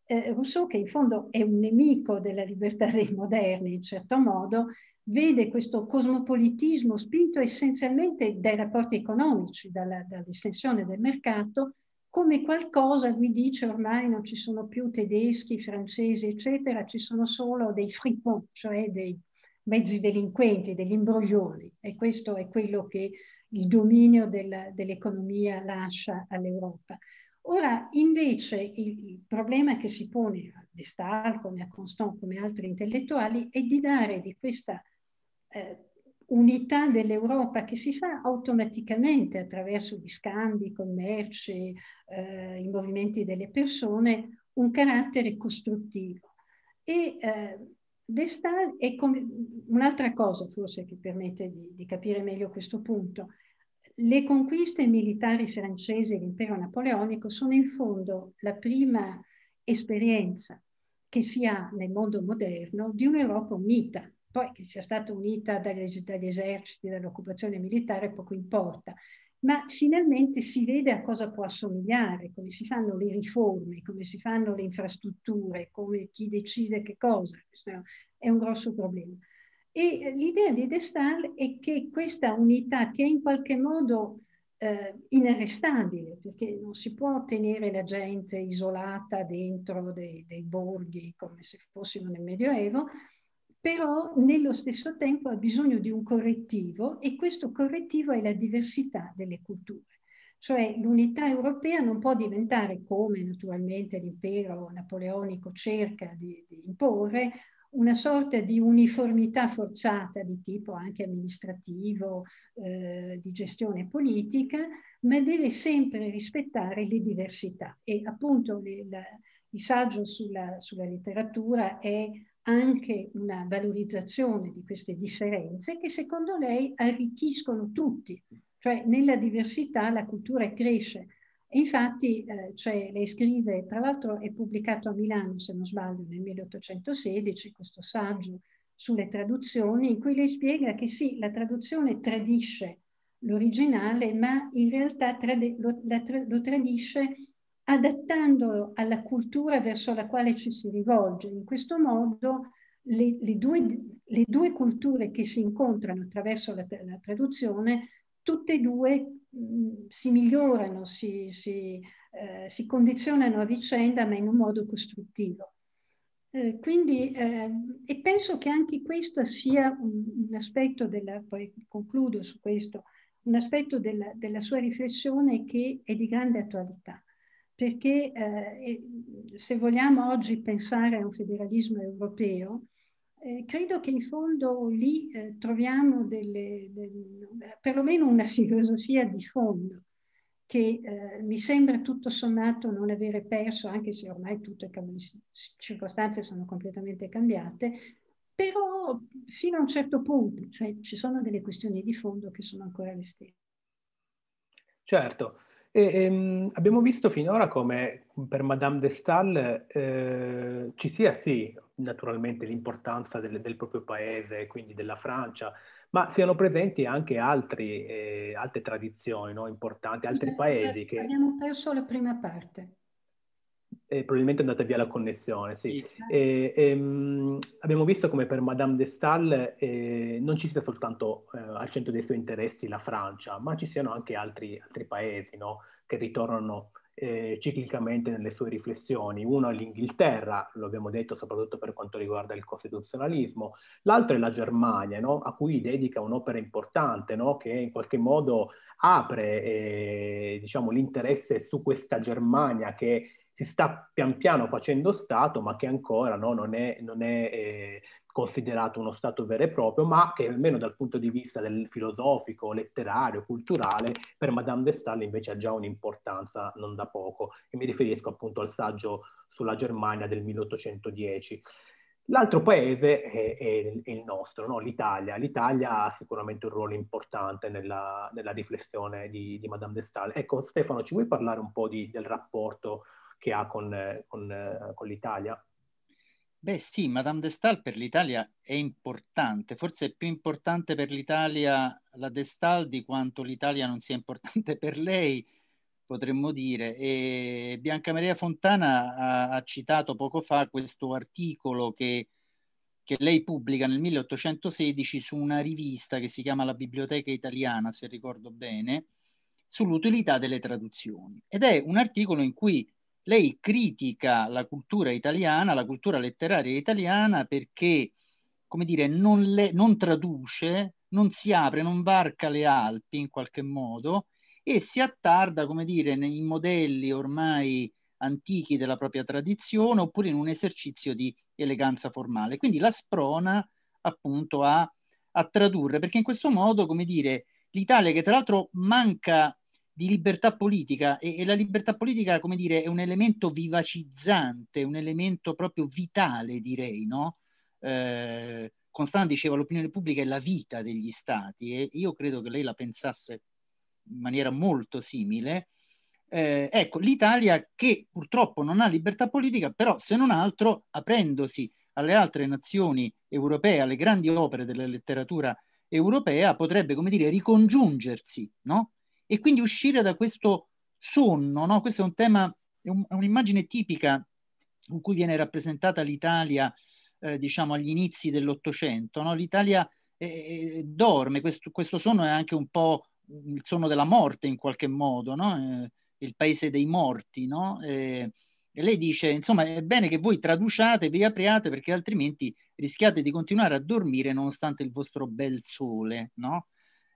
Speaker 2: Eh, Rousseau, che in fondo è un nemico della libertà dei moderni, in certo modo, vede questo cosmopolitismo spinto essenzialmente dai rapporti economici, dall'estensione del mercato, come qualcosa, lui dice ormai non ci sono più tedeschi, francesi, eccetera, ci sono solo dei fripon, cioè dei mezzi delinquenti, degli imbroglioni. E questo è quello che il dominio del, dell'economia lascia all'Europa. Ora, invece, il, il, problema che si pone a De Stael, come a Constant, come altri intellettuali, è di dare di questa eh, unità dell'Europa che si fa automaticamente attraverso gli scambi, i commerci, eh, i movimenti delle persone, un carattere costruttivo. E eh, Destal è come, un'altra cosa forse che permette di, di capire meglio questo punto. Le conquiste militari francesi dell'impero napoleonico sono in fondo la prima esperienza che si ha nel mondo moderno di un'Europa unita, poi che sia stata unita dagli, dagli eserciti, dall'occupazione militare, poco importa. Ma finalmente si vede a cosa può assomigliare, come si fanno le riforme, come si fanno le infrastrutture, come chi decide che cosa. Questo è un grosso problema. E l'idea di De Stael è che questa unità, che è in qualche modo eh, inarrestabile, perché non si può tenere la gente isolata dentro dei, dei borghi come se fossimo nel Medioevo, però nello stesso tempo ha bisogno di un correttivo e questo correttivo è la diversità delle culture. Cioè l'unità europea non può diventare, come naturalmente l'impero napoleonico cerca di, di imporre, una sorta di uniformità forzata di tipo anche amministrativo, eh, di gestione politica, ma deve sempre rispettare le diversità. E appunto le, la, il saggio sulla, sulla, letteratura è anche una valorizzazione di queste differenze che secondo lei arricchiscono tutti, cioè nella diversità la cultura cresce. infatti eh, cioè, lei scrive, tra l'altro è pubblicato a Milano, se non sbaglio, nel 1816, questo saggio sulle traduzioni, in cui lei spiega che sì, la traduzione tradisce l'originale, ma in realtà trad lo, tra lo tradisce adattandolo alla cultura verso la quale ci si rivolge. In questo modo le, le, due, le due, culture che si incontrano attraverso la, la traduzione, tutte e due mh, mm, si migliorano, si, si, eh, si, condizionano a vicenda, ma in un modo costruttivo. Eh, quindi, eh, e penso che anche questo sia un, un aspetto della, poi concludo su questo, un aspetto della, della sua riflessione che è di grande attualità perché eh, se vogliamo oggi pensare a un federalismo europeo, eh, credo che in fondo lì eh, troviamo delle, del, perlomeno una filosofia di fondo che eh, mi sembra tutto sommato non avere perso, anche se ormai tutte le circostanze sono completamente cambiate, però fino a un certo punto, cioè ci sono delle questioni di fondo che sono ancora le stesse.
Speaker 1: Certo, e, ehm, abbiamo visto finora come per Madame de Stael eh, ci sia sì naturalmente l'importanza del, del, proprio paese, quindi della Francia, ma siano presenti anche altri, eh, altre tradizioni no, importanti, altri paesi. Che...
Speaker 2: Abbiamo perso la prima parte
Speaker 1: eh, probabilmente è andata via la connessione, sì. E, e, ehm, mh, abbiamo visto come per Madame de Stael eh, non ci sia soltanto eh, al centro dei suoi interessi la Francia, ma ci siano anche altri, altri paesi no? che ritornano eh, ciclicamente nelle sue riflessioni. Uno è l'Inghilterra, lo abbiamo detto soprattutto per quanto riguarda il costituzionalismo, l'altro è la Germania, no? a cui dedica un'opera importante no? che in qualche modo apre eh, diciamo, l'interesse su questa Germania che si sta pian piano facendo Stato, ma che ancora no, non è, non è eh, considerato uno Stato vero e proprio, ma che almeno dal punto di vista filosofico, letterario, culturale, per Madame de Stael invece ha già un'importanza non da poco. E mi riferisco appunto al saggio sulla Germania del 1810. L'altro paese è, è, è il nostro, no? l'Italia. L'Italia ha sicuramente un ruolo importante nella, nella riflessione di, di Madame de Stael. Ecco, Stefano, ci vuoi parlare un po' di, del rapporto che ha con, con, con
Speaker 3: l'Italia? Beh sì, Madame de Stael per l'Italia è importante, forse è più importante per l'Italia la de Stael di quanto l'Italia non sia importante per lei, potremmo dire. E Bianca Maria Fontana ha, ha citato poco fa questo articolo che, che, lei pubblica nel 1816 su una rivista che si chiama La Biblioteca Italiana, se ricordo bene, sull'utilità delle traduzioni. Ed è un articolo in cui lei critica la cultura italiana, la cultura letteraria italiana perché, come dire, non, le, non traduce, non si apre, non varca le Alpi in qualche modo e si attarda, come dire, nei modelli ormai antichi della propria tradizione oppure in un esercizio di eleganza formale. Quindi la sprona appunto a, a tradurre, perché in questo modo, come dire, l'Italia che tra l'altro manca di libertà politica e, e, la libertà politica, come dire, è un elemento vivacizzante, un elemento proprio vitale, direi, no? Eh, Constant diceva l'opinione pubblica è la vita degli stati e io credo che lei la pensasse in maniera molto simile. Eh, ecco, l'Italia che purtroppo non ha libertà politica, però se non altro aprendosi alle altre nazioni europee, alle grandi opere della letteratura europea, potrebbe, come dire, ricongiungersi, no? E quindi uscire da questo sonno, no? questo è un tema, è, un, è un'immagine tipica con cui viene rappresentata l'Italia, eh, diciamo, agli inizi dell'Ottocento. No? L'Italia eh, eh, dorme, questo, questo, sonno è anche un po' il sonno della morte in qualche modo, no? eh, il paese dei morti. No? Eh, e lei dice, insomma, è bene che voi traduciate, vi apriate, perché altrimenti rischiate di continuare a dormire nonostante il vostro bel sole, no?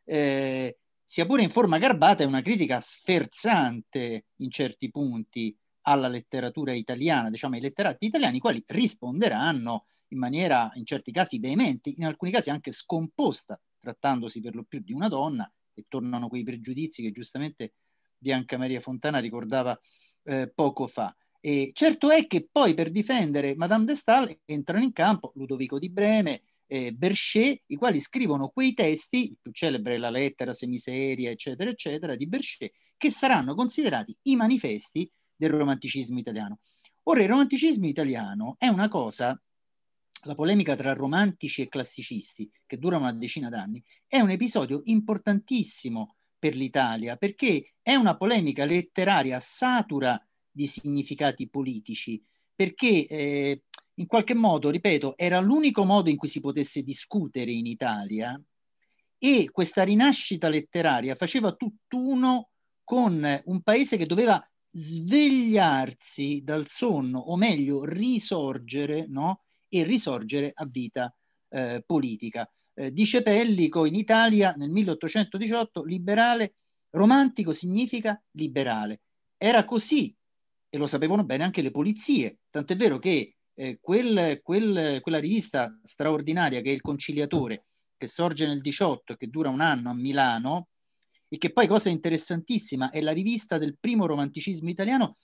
Speaker 3: Eh, sia pure in forma garbata, è una critica sferzante in certi punti alla letteratura italiana, diciamo ai letterati italiani, i quali risponderanno in maniera, in certi casi, veemente, in alcuni casi anche scomposta, trattandosi per lo più di una donna, e tornano quei pregiudizi che giustamente Bianca Maria Fontana ricordava eh, poco fa. E certo è che poi per difendere Madame de Stael entrano in campo Ludovico di Breme, eh, Berchet, i quali scrivono quei testi, il più celebre la lettera, semiseria, eccetera, eccetera, di Berchet, che saranno considerati i manifesti del romanticismo italiano. Ora, il romanticismo italiano è una cosa, la polemica tra romantici e classicisti, che dura una decina d'anni, è un episodio importantissimo per l'Italia, perché è una polemica letteraria satura di significati politici, perché eh, in qualche modo, ripeto, era l'unico modo in cui si potesse discutere in Italia e questa rinascita letteraria faceva tutt'uno con un paese che doveva svegliarsi dal sonno, o meglio risorgere, no? e risorgere a vita eh, politica. Eh, dice Pellico in Italia nel 1818, liberale, romantico significa liberale. Era così e lo sapevano bene anche le polizie, tant'è vero che eh, quel, quel, quella rivista straordinaria che è Il Conciliatore, che sorge nel 18 e che dura un anno a Milano, e che poi, cosa interessantissima, è la rivista del primo romanticismo italiano,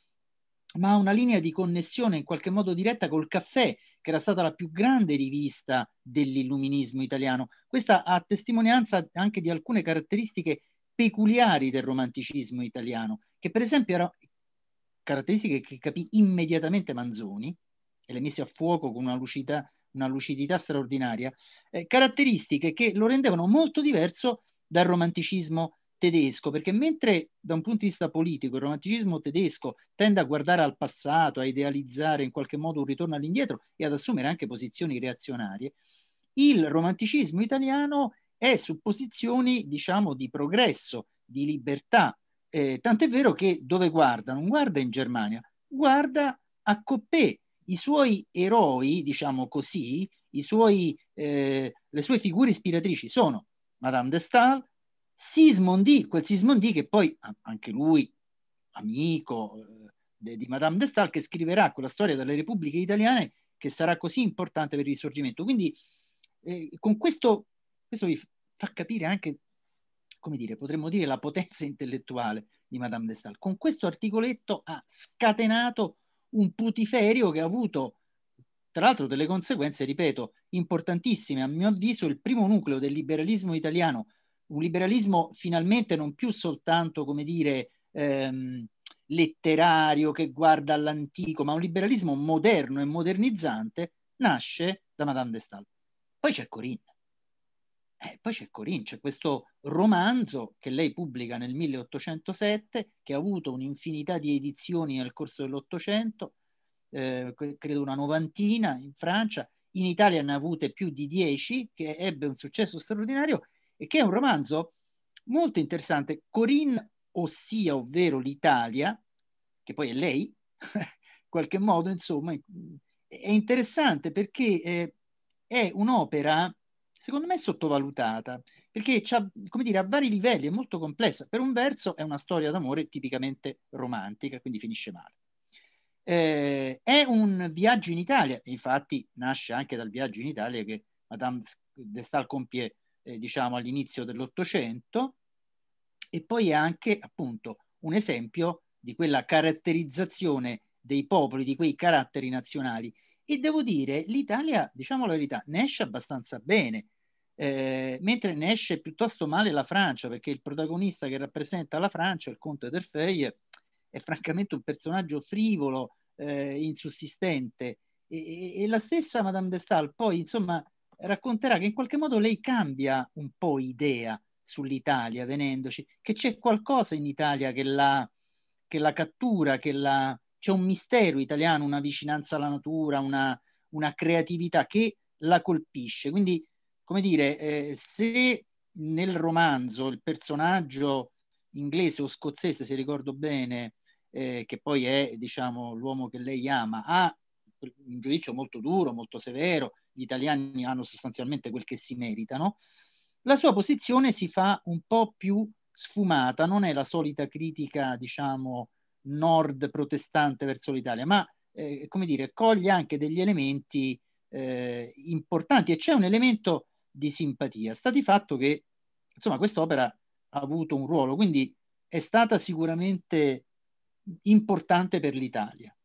Speaker 3: ma ha una linea di connessione in qualche modo diretta col caffè, che era stata la più grande rivista dell'illuminismo italiano. Questa ha testimonianza anche di alcune caratteristiche peculiari del romanticismo italiano, che per esempio erano caratteristiche che capì immediatamente Manzoni, e le messe a fuoco con una lucidità, una lucidità straordinaria, eh, caratteristiche che lo rendevano molto diverso dal romanticismo tedesco, perché mentre da un punto di vista politico il romanticismo tedesco tende a guardare al passato, a idealizzare in qualche modo un ritorno all'indietro e ad assumere anche posizioni reazionarie, il romanticismo italiano è su posizioni, diciamo, di progresso, di libertà. Eh, tant'è vero che dove guarda? Non guarda in Germania, guarda a Coppè, i suoi eroi, diciamo così, suoi, eh, le sue figure ispiratrici sono Madame de Stael, Sismondi, quel Sismondi che poi anche lui, amico eh, di Madame de Stael, che scriverà quella storia delle repubbliche italiane che sarà così importante per il risorgimento. Quindi eh, con questo, questo vi fa capire anche, come dire, potremmo dire la potenza intellettuale di Madame de Stael. Con questo articoletto ha scatenato un putiferio che ha avuto tra l'altro delle conseguenze, ripeto, importantissime. A mio avviso il primo nucleo del liberalismo italiano, un liberalismo finalmente non più soltanto, come dire, ehm, letterario che guarda all'antico, ma un liberalismo moderno e modernizzante, nasce da Madame de Stael. Poi c'è Corinne. Eh, poi c'è Corinne, c'è questo romanzo che lei pubblica nel 1807, che ha avuto un'infinità di edizioni nel corso dell'Ottocento, eh, credo una novantina in Francia, in Italia ne ha avute più di dieci, che ebbe un successo straordinario e che è un romanzo molto interessante. Corinne, ossia, ovvero l'Italia, che poi è lei, in qualche modo, insomma, è interessante perché eh, è un'opera secondo me è sottovalutata, perché come dire, a vari livelli è molto complessa. Per un verso è una storia d'amore tipicamente romantica, quindi finisce male. Eh, è un viaggio in Italia, infatti nasce anche dal viaggio in Italia che Madame de Stael compie eh, diciamo, all'inizio dell'Ottocento, e poi è anche appunto un esempio di quella caratterizzazione dei popoli, di quei caratteri nazionali. E devo dire, l'Italia, diciamo la verità, ne esce abbastanza bene eh, mentre ne esce piuttosto male la Francia, perché il protagonista che rappresenta la Francia, il conte d'Erfeuille, è francamente un personaggio frivolo, eh, insussistente. E, e, la stessa Madame de Stael poi, insomma, racconterà che in qualche modo lei cambia un po' idea sull'Italia venendoci, che c'è qualcosa in Italia che la, che la cattura, che la, c'è un mistero italiano, una vicinanza alla natura, una, una creatività che la colpisce. Quindi come dire, eh, se nel romanzo il personaggio inglese o scozzese, se ricordo bene, eh, che poi è diciamo, l'uomo che lei ama, ha un giudizio molto duro, molto severo, gli italiani hanno sostanzialmente quel che si meritano, la sua posizione si fa un po' più sfumata, non è la solita critica, diciamo, nord protestante verso l'Italia, ma, eh, come dire, coglie anche degli elementi eh, importanti e c'è un elemento di simpatia. Sta di fatto che, insomma, quest'opera ha avuto un ruolo, quindi è stata sicuramente importante per l'Italia.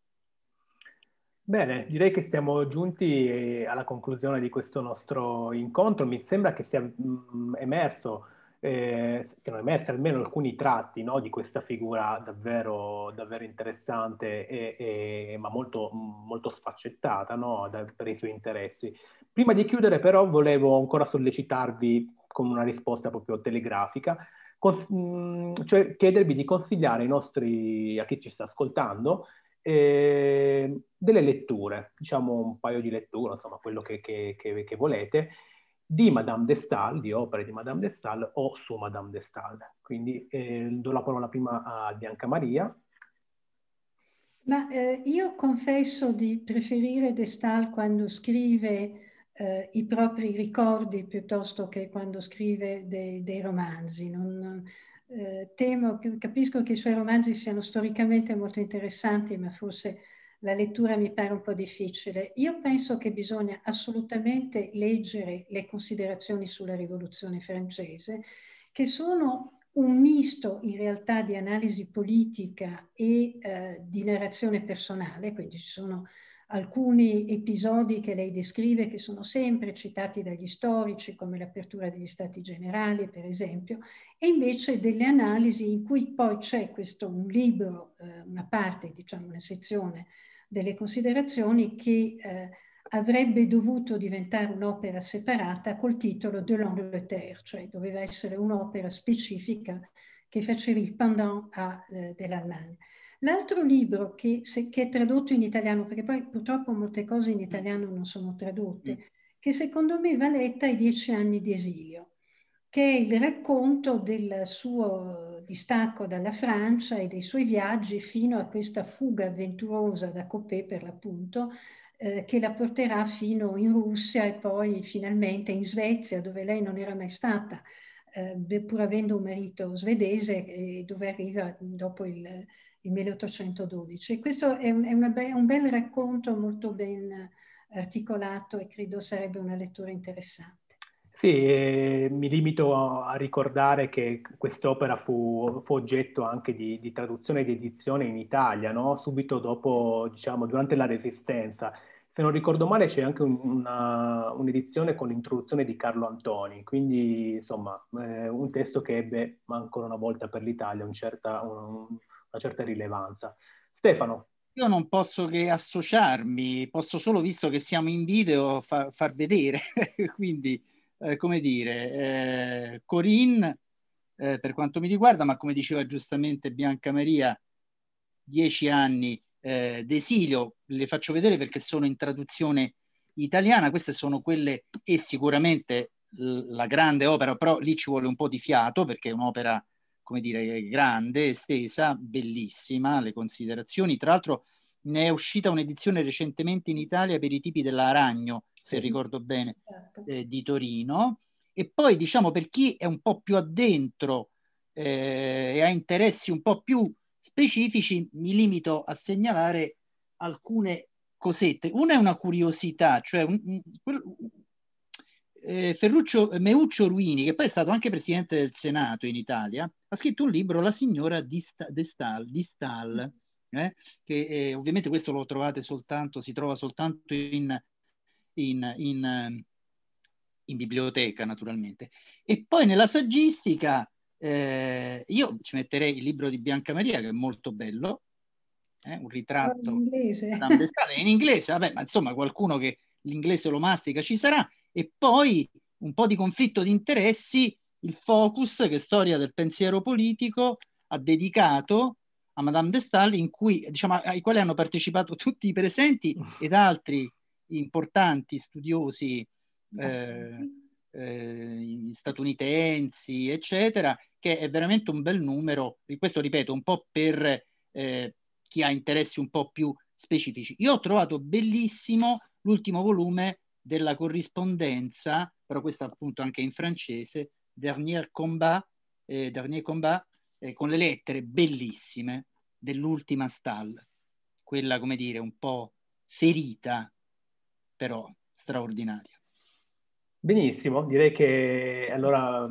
Speaker 1: Bene, direi che siamo giunti eh, alla conclusione di questo nostro incontro. Mi sembra che sia mm, emerso eh, siano emersi almeno alcuni tratti no, di questa figura davvero, davvero interessante, e, e, ma molto, molto sfaccettata no, da, per i suoi interessi. Prima di chiudere però volevo ancora sollecitarvi con una risposta proprio telegrafica, cons- mh, mm, cioè chiedervi di consigliare nostri, a chi ci sta ascoltando eh, delle letture, diciamo un paio di letture, insomma quello che, che, che, che volete, di Madame de Stael, di opere di Madame de Stael o su Madame de Stael. Quindi eh, do la parola prima a Bianca Maria.
Speaker 2: Ma eh, io confesso di preferire de Stael quando scrive eh, i propri ricordi piuttosto che quando scrive dei, dei romanzi. Non, eh, temo, capisco che i suoi romanzi siano storicamente molto interessanti, ma forse la lettura mi pare un po' difficile. Io penso che bisogna assolutamente leggere le considerazioni sulla rivoluzione francese, che sono un misto in realtà di analisi politica e eh, di narrazione personale, quindi ci sono alcuni episodi che lei descrive che sono sempre citati dagli storici come l'apertura degli stati generali per esempio e invece delle analisi in cui poi c'è questo un libro, eh, una parte diciamo una sezione delle considerazioni che eh, avrebbe dovuto diventare un'opera separata col titolo De l'Angleterre, cioè doveva essere un'opera specifica che faceva il pendant eh, dell'Allemagne. L'altro libro che, se, che, è tradotto in italiano, perché poi purtroppo molte cose in italiano non sono tradotte, mm. che secondo me va letta ai Dieci anni di esilio, che è il racconto del suo distacco dalla Francia e dei suoi viaggi fino a questa fuga avventurosa da Copé per l'appunto, eh, che la porterà fino in Russia e poi finalmente in Svezia, dove lei non era mai stata, eh, pur avendo un marito svedese e dove arriva dopo il, il 1812. Questo è un, è una be un bel racconto molto ben articolato e credo sarebbe una lettura interessante.
Speaker 1: Sì, eh, mi limito a, ricordare che quest'opera fu, fu oggetto anche di, di traduzione ed edizione in Italia, no? subito dopo, diciamo, durante la Resistenza. Se non ricordo male c'è anche un, una, un'edizione con l'introduzione di Carlo Antoni, quindi insomma eh, un testo che ebbe ancora una volta per l'Italia un certa, un, una certa rilevanza. Stefano.
Speaker 3: Io non posso che associarmi, posso solo, visto che siamo in video, fa, far vedere, quindi eh, come dire, eh, Corinne, eh, per quanto mi riguarda, ma come diceva giustamente Bianca Maria, dieci anni eh, d'esilio, le faccio vedere perché sono in traduzione italiana, queste sono quelle e sicuramente la grande opera, però lì ci vuole un po' di fiato perché è un'opera, come dire, grande, estesa, bellissima, le considerazioni. Tra l'altro ne è uscita un'edizione recentemente in Italia per i tipi dell'Aragno, se ricordo bene, certo. eh, di Torino. E poi diciamo per chi è un po' più addentro eh, e ha interessi un po' più specifici, mi limito a segnalare alcune cosette. Una è una curiosità, cioè un, un, eh, Ferruccio, Meuccio Ruini, che poi è stato anche presidente del Senato in Italia, ha scritto un libro, La signora di, Sta, di Stal, di Stal mm. eh, che eh, ovviamente questo lo trovate soltanto, si trova soltanto in in, in, in biblioteca naturalmente. E poi nella saggistica eh, io ci metterei il libro di Bianca Maria che è molto bello, eh, un ritratto in inglese. in inglese, vabbè, ma insomma qualcuno che l'inglese lo mastica ci sarà, e poi un po' di conflitto di interessi, il focus che storia del pensiero politico ha dedicato a Madame de Stael, in cui, diciamo, ai quali hanno partecipato tutti i presenti ed altri importanti studiosi
Speaker 2: ah, eh,
Speaker 3: eh statunitensi, eccetera, che è veramente un bel numero. Questo ripeto, un po' per eh, chi ha interessi un po' più specifici. Io ho trovato bellissimo l'ultimo volume della corrispondenza, però questo appunto anche in francese, Dernier Combat, eh, Dernier Combat eh, con le lettere bellissime dell'ultima stall, quella come dire un po' ferita
Speaker 1: però straordinaria. Benissimo, direi che allora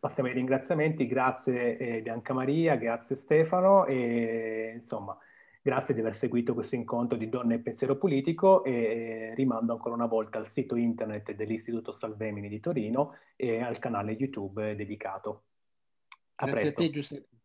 Speaker 1: passiamo ai ringraziamenti, grazie eh, Bianca Maria, grazie Stefano e insomma grazie di aver seguito questo incontro di Donne e Pensiero Politico e eh, rimando ancora una volta al sito internet dell'Istituto Salvemini di Torino e al canale YouTube dedicato. A grazie presto. a te Giuseppe.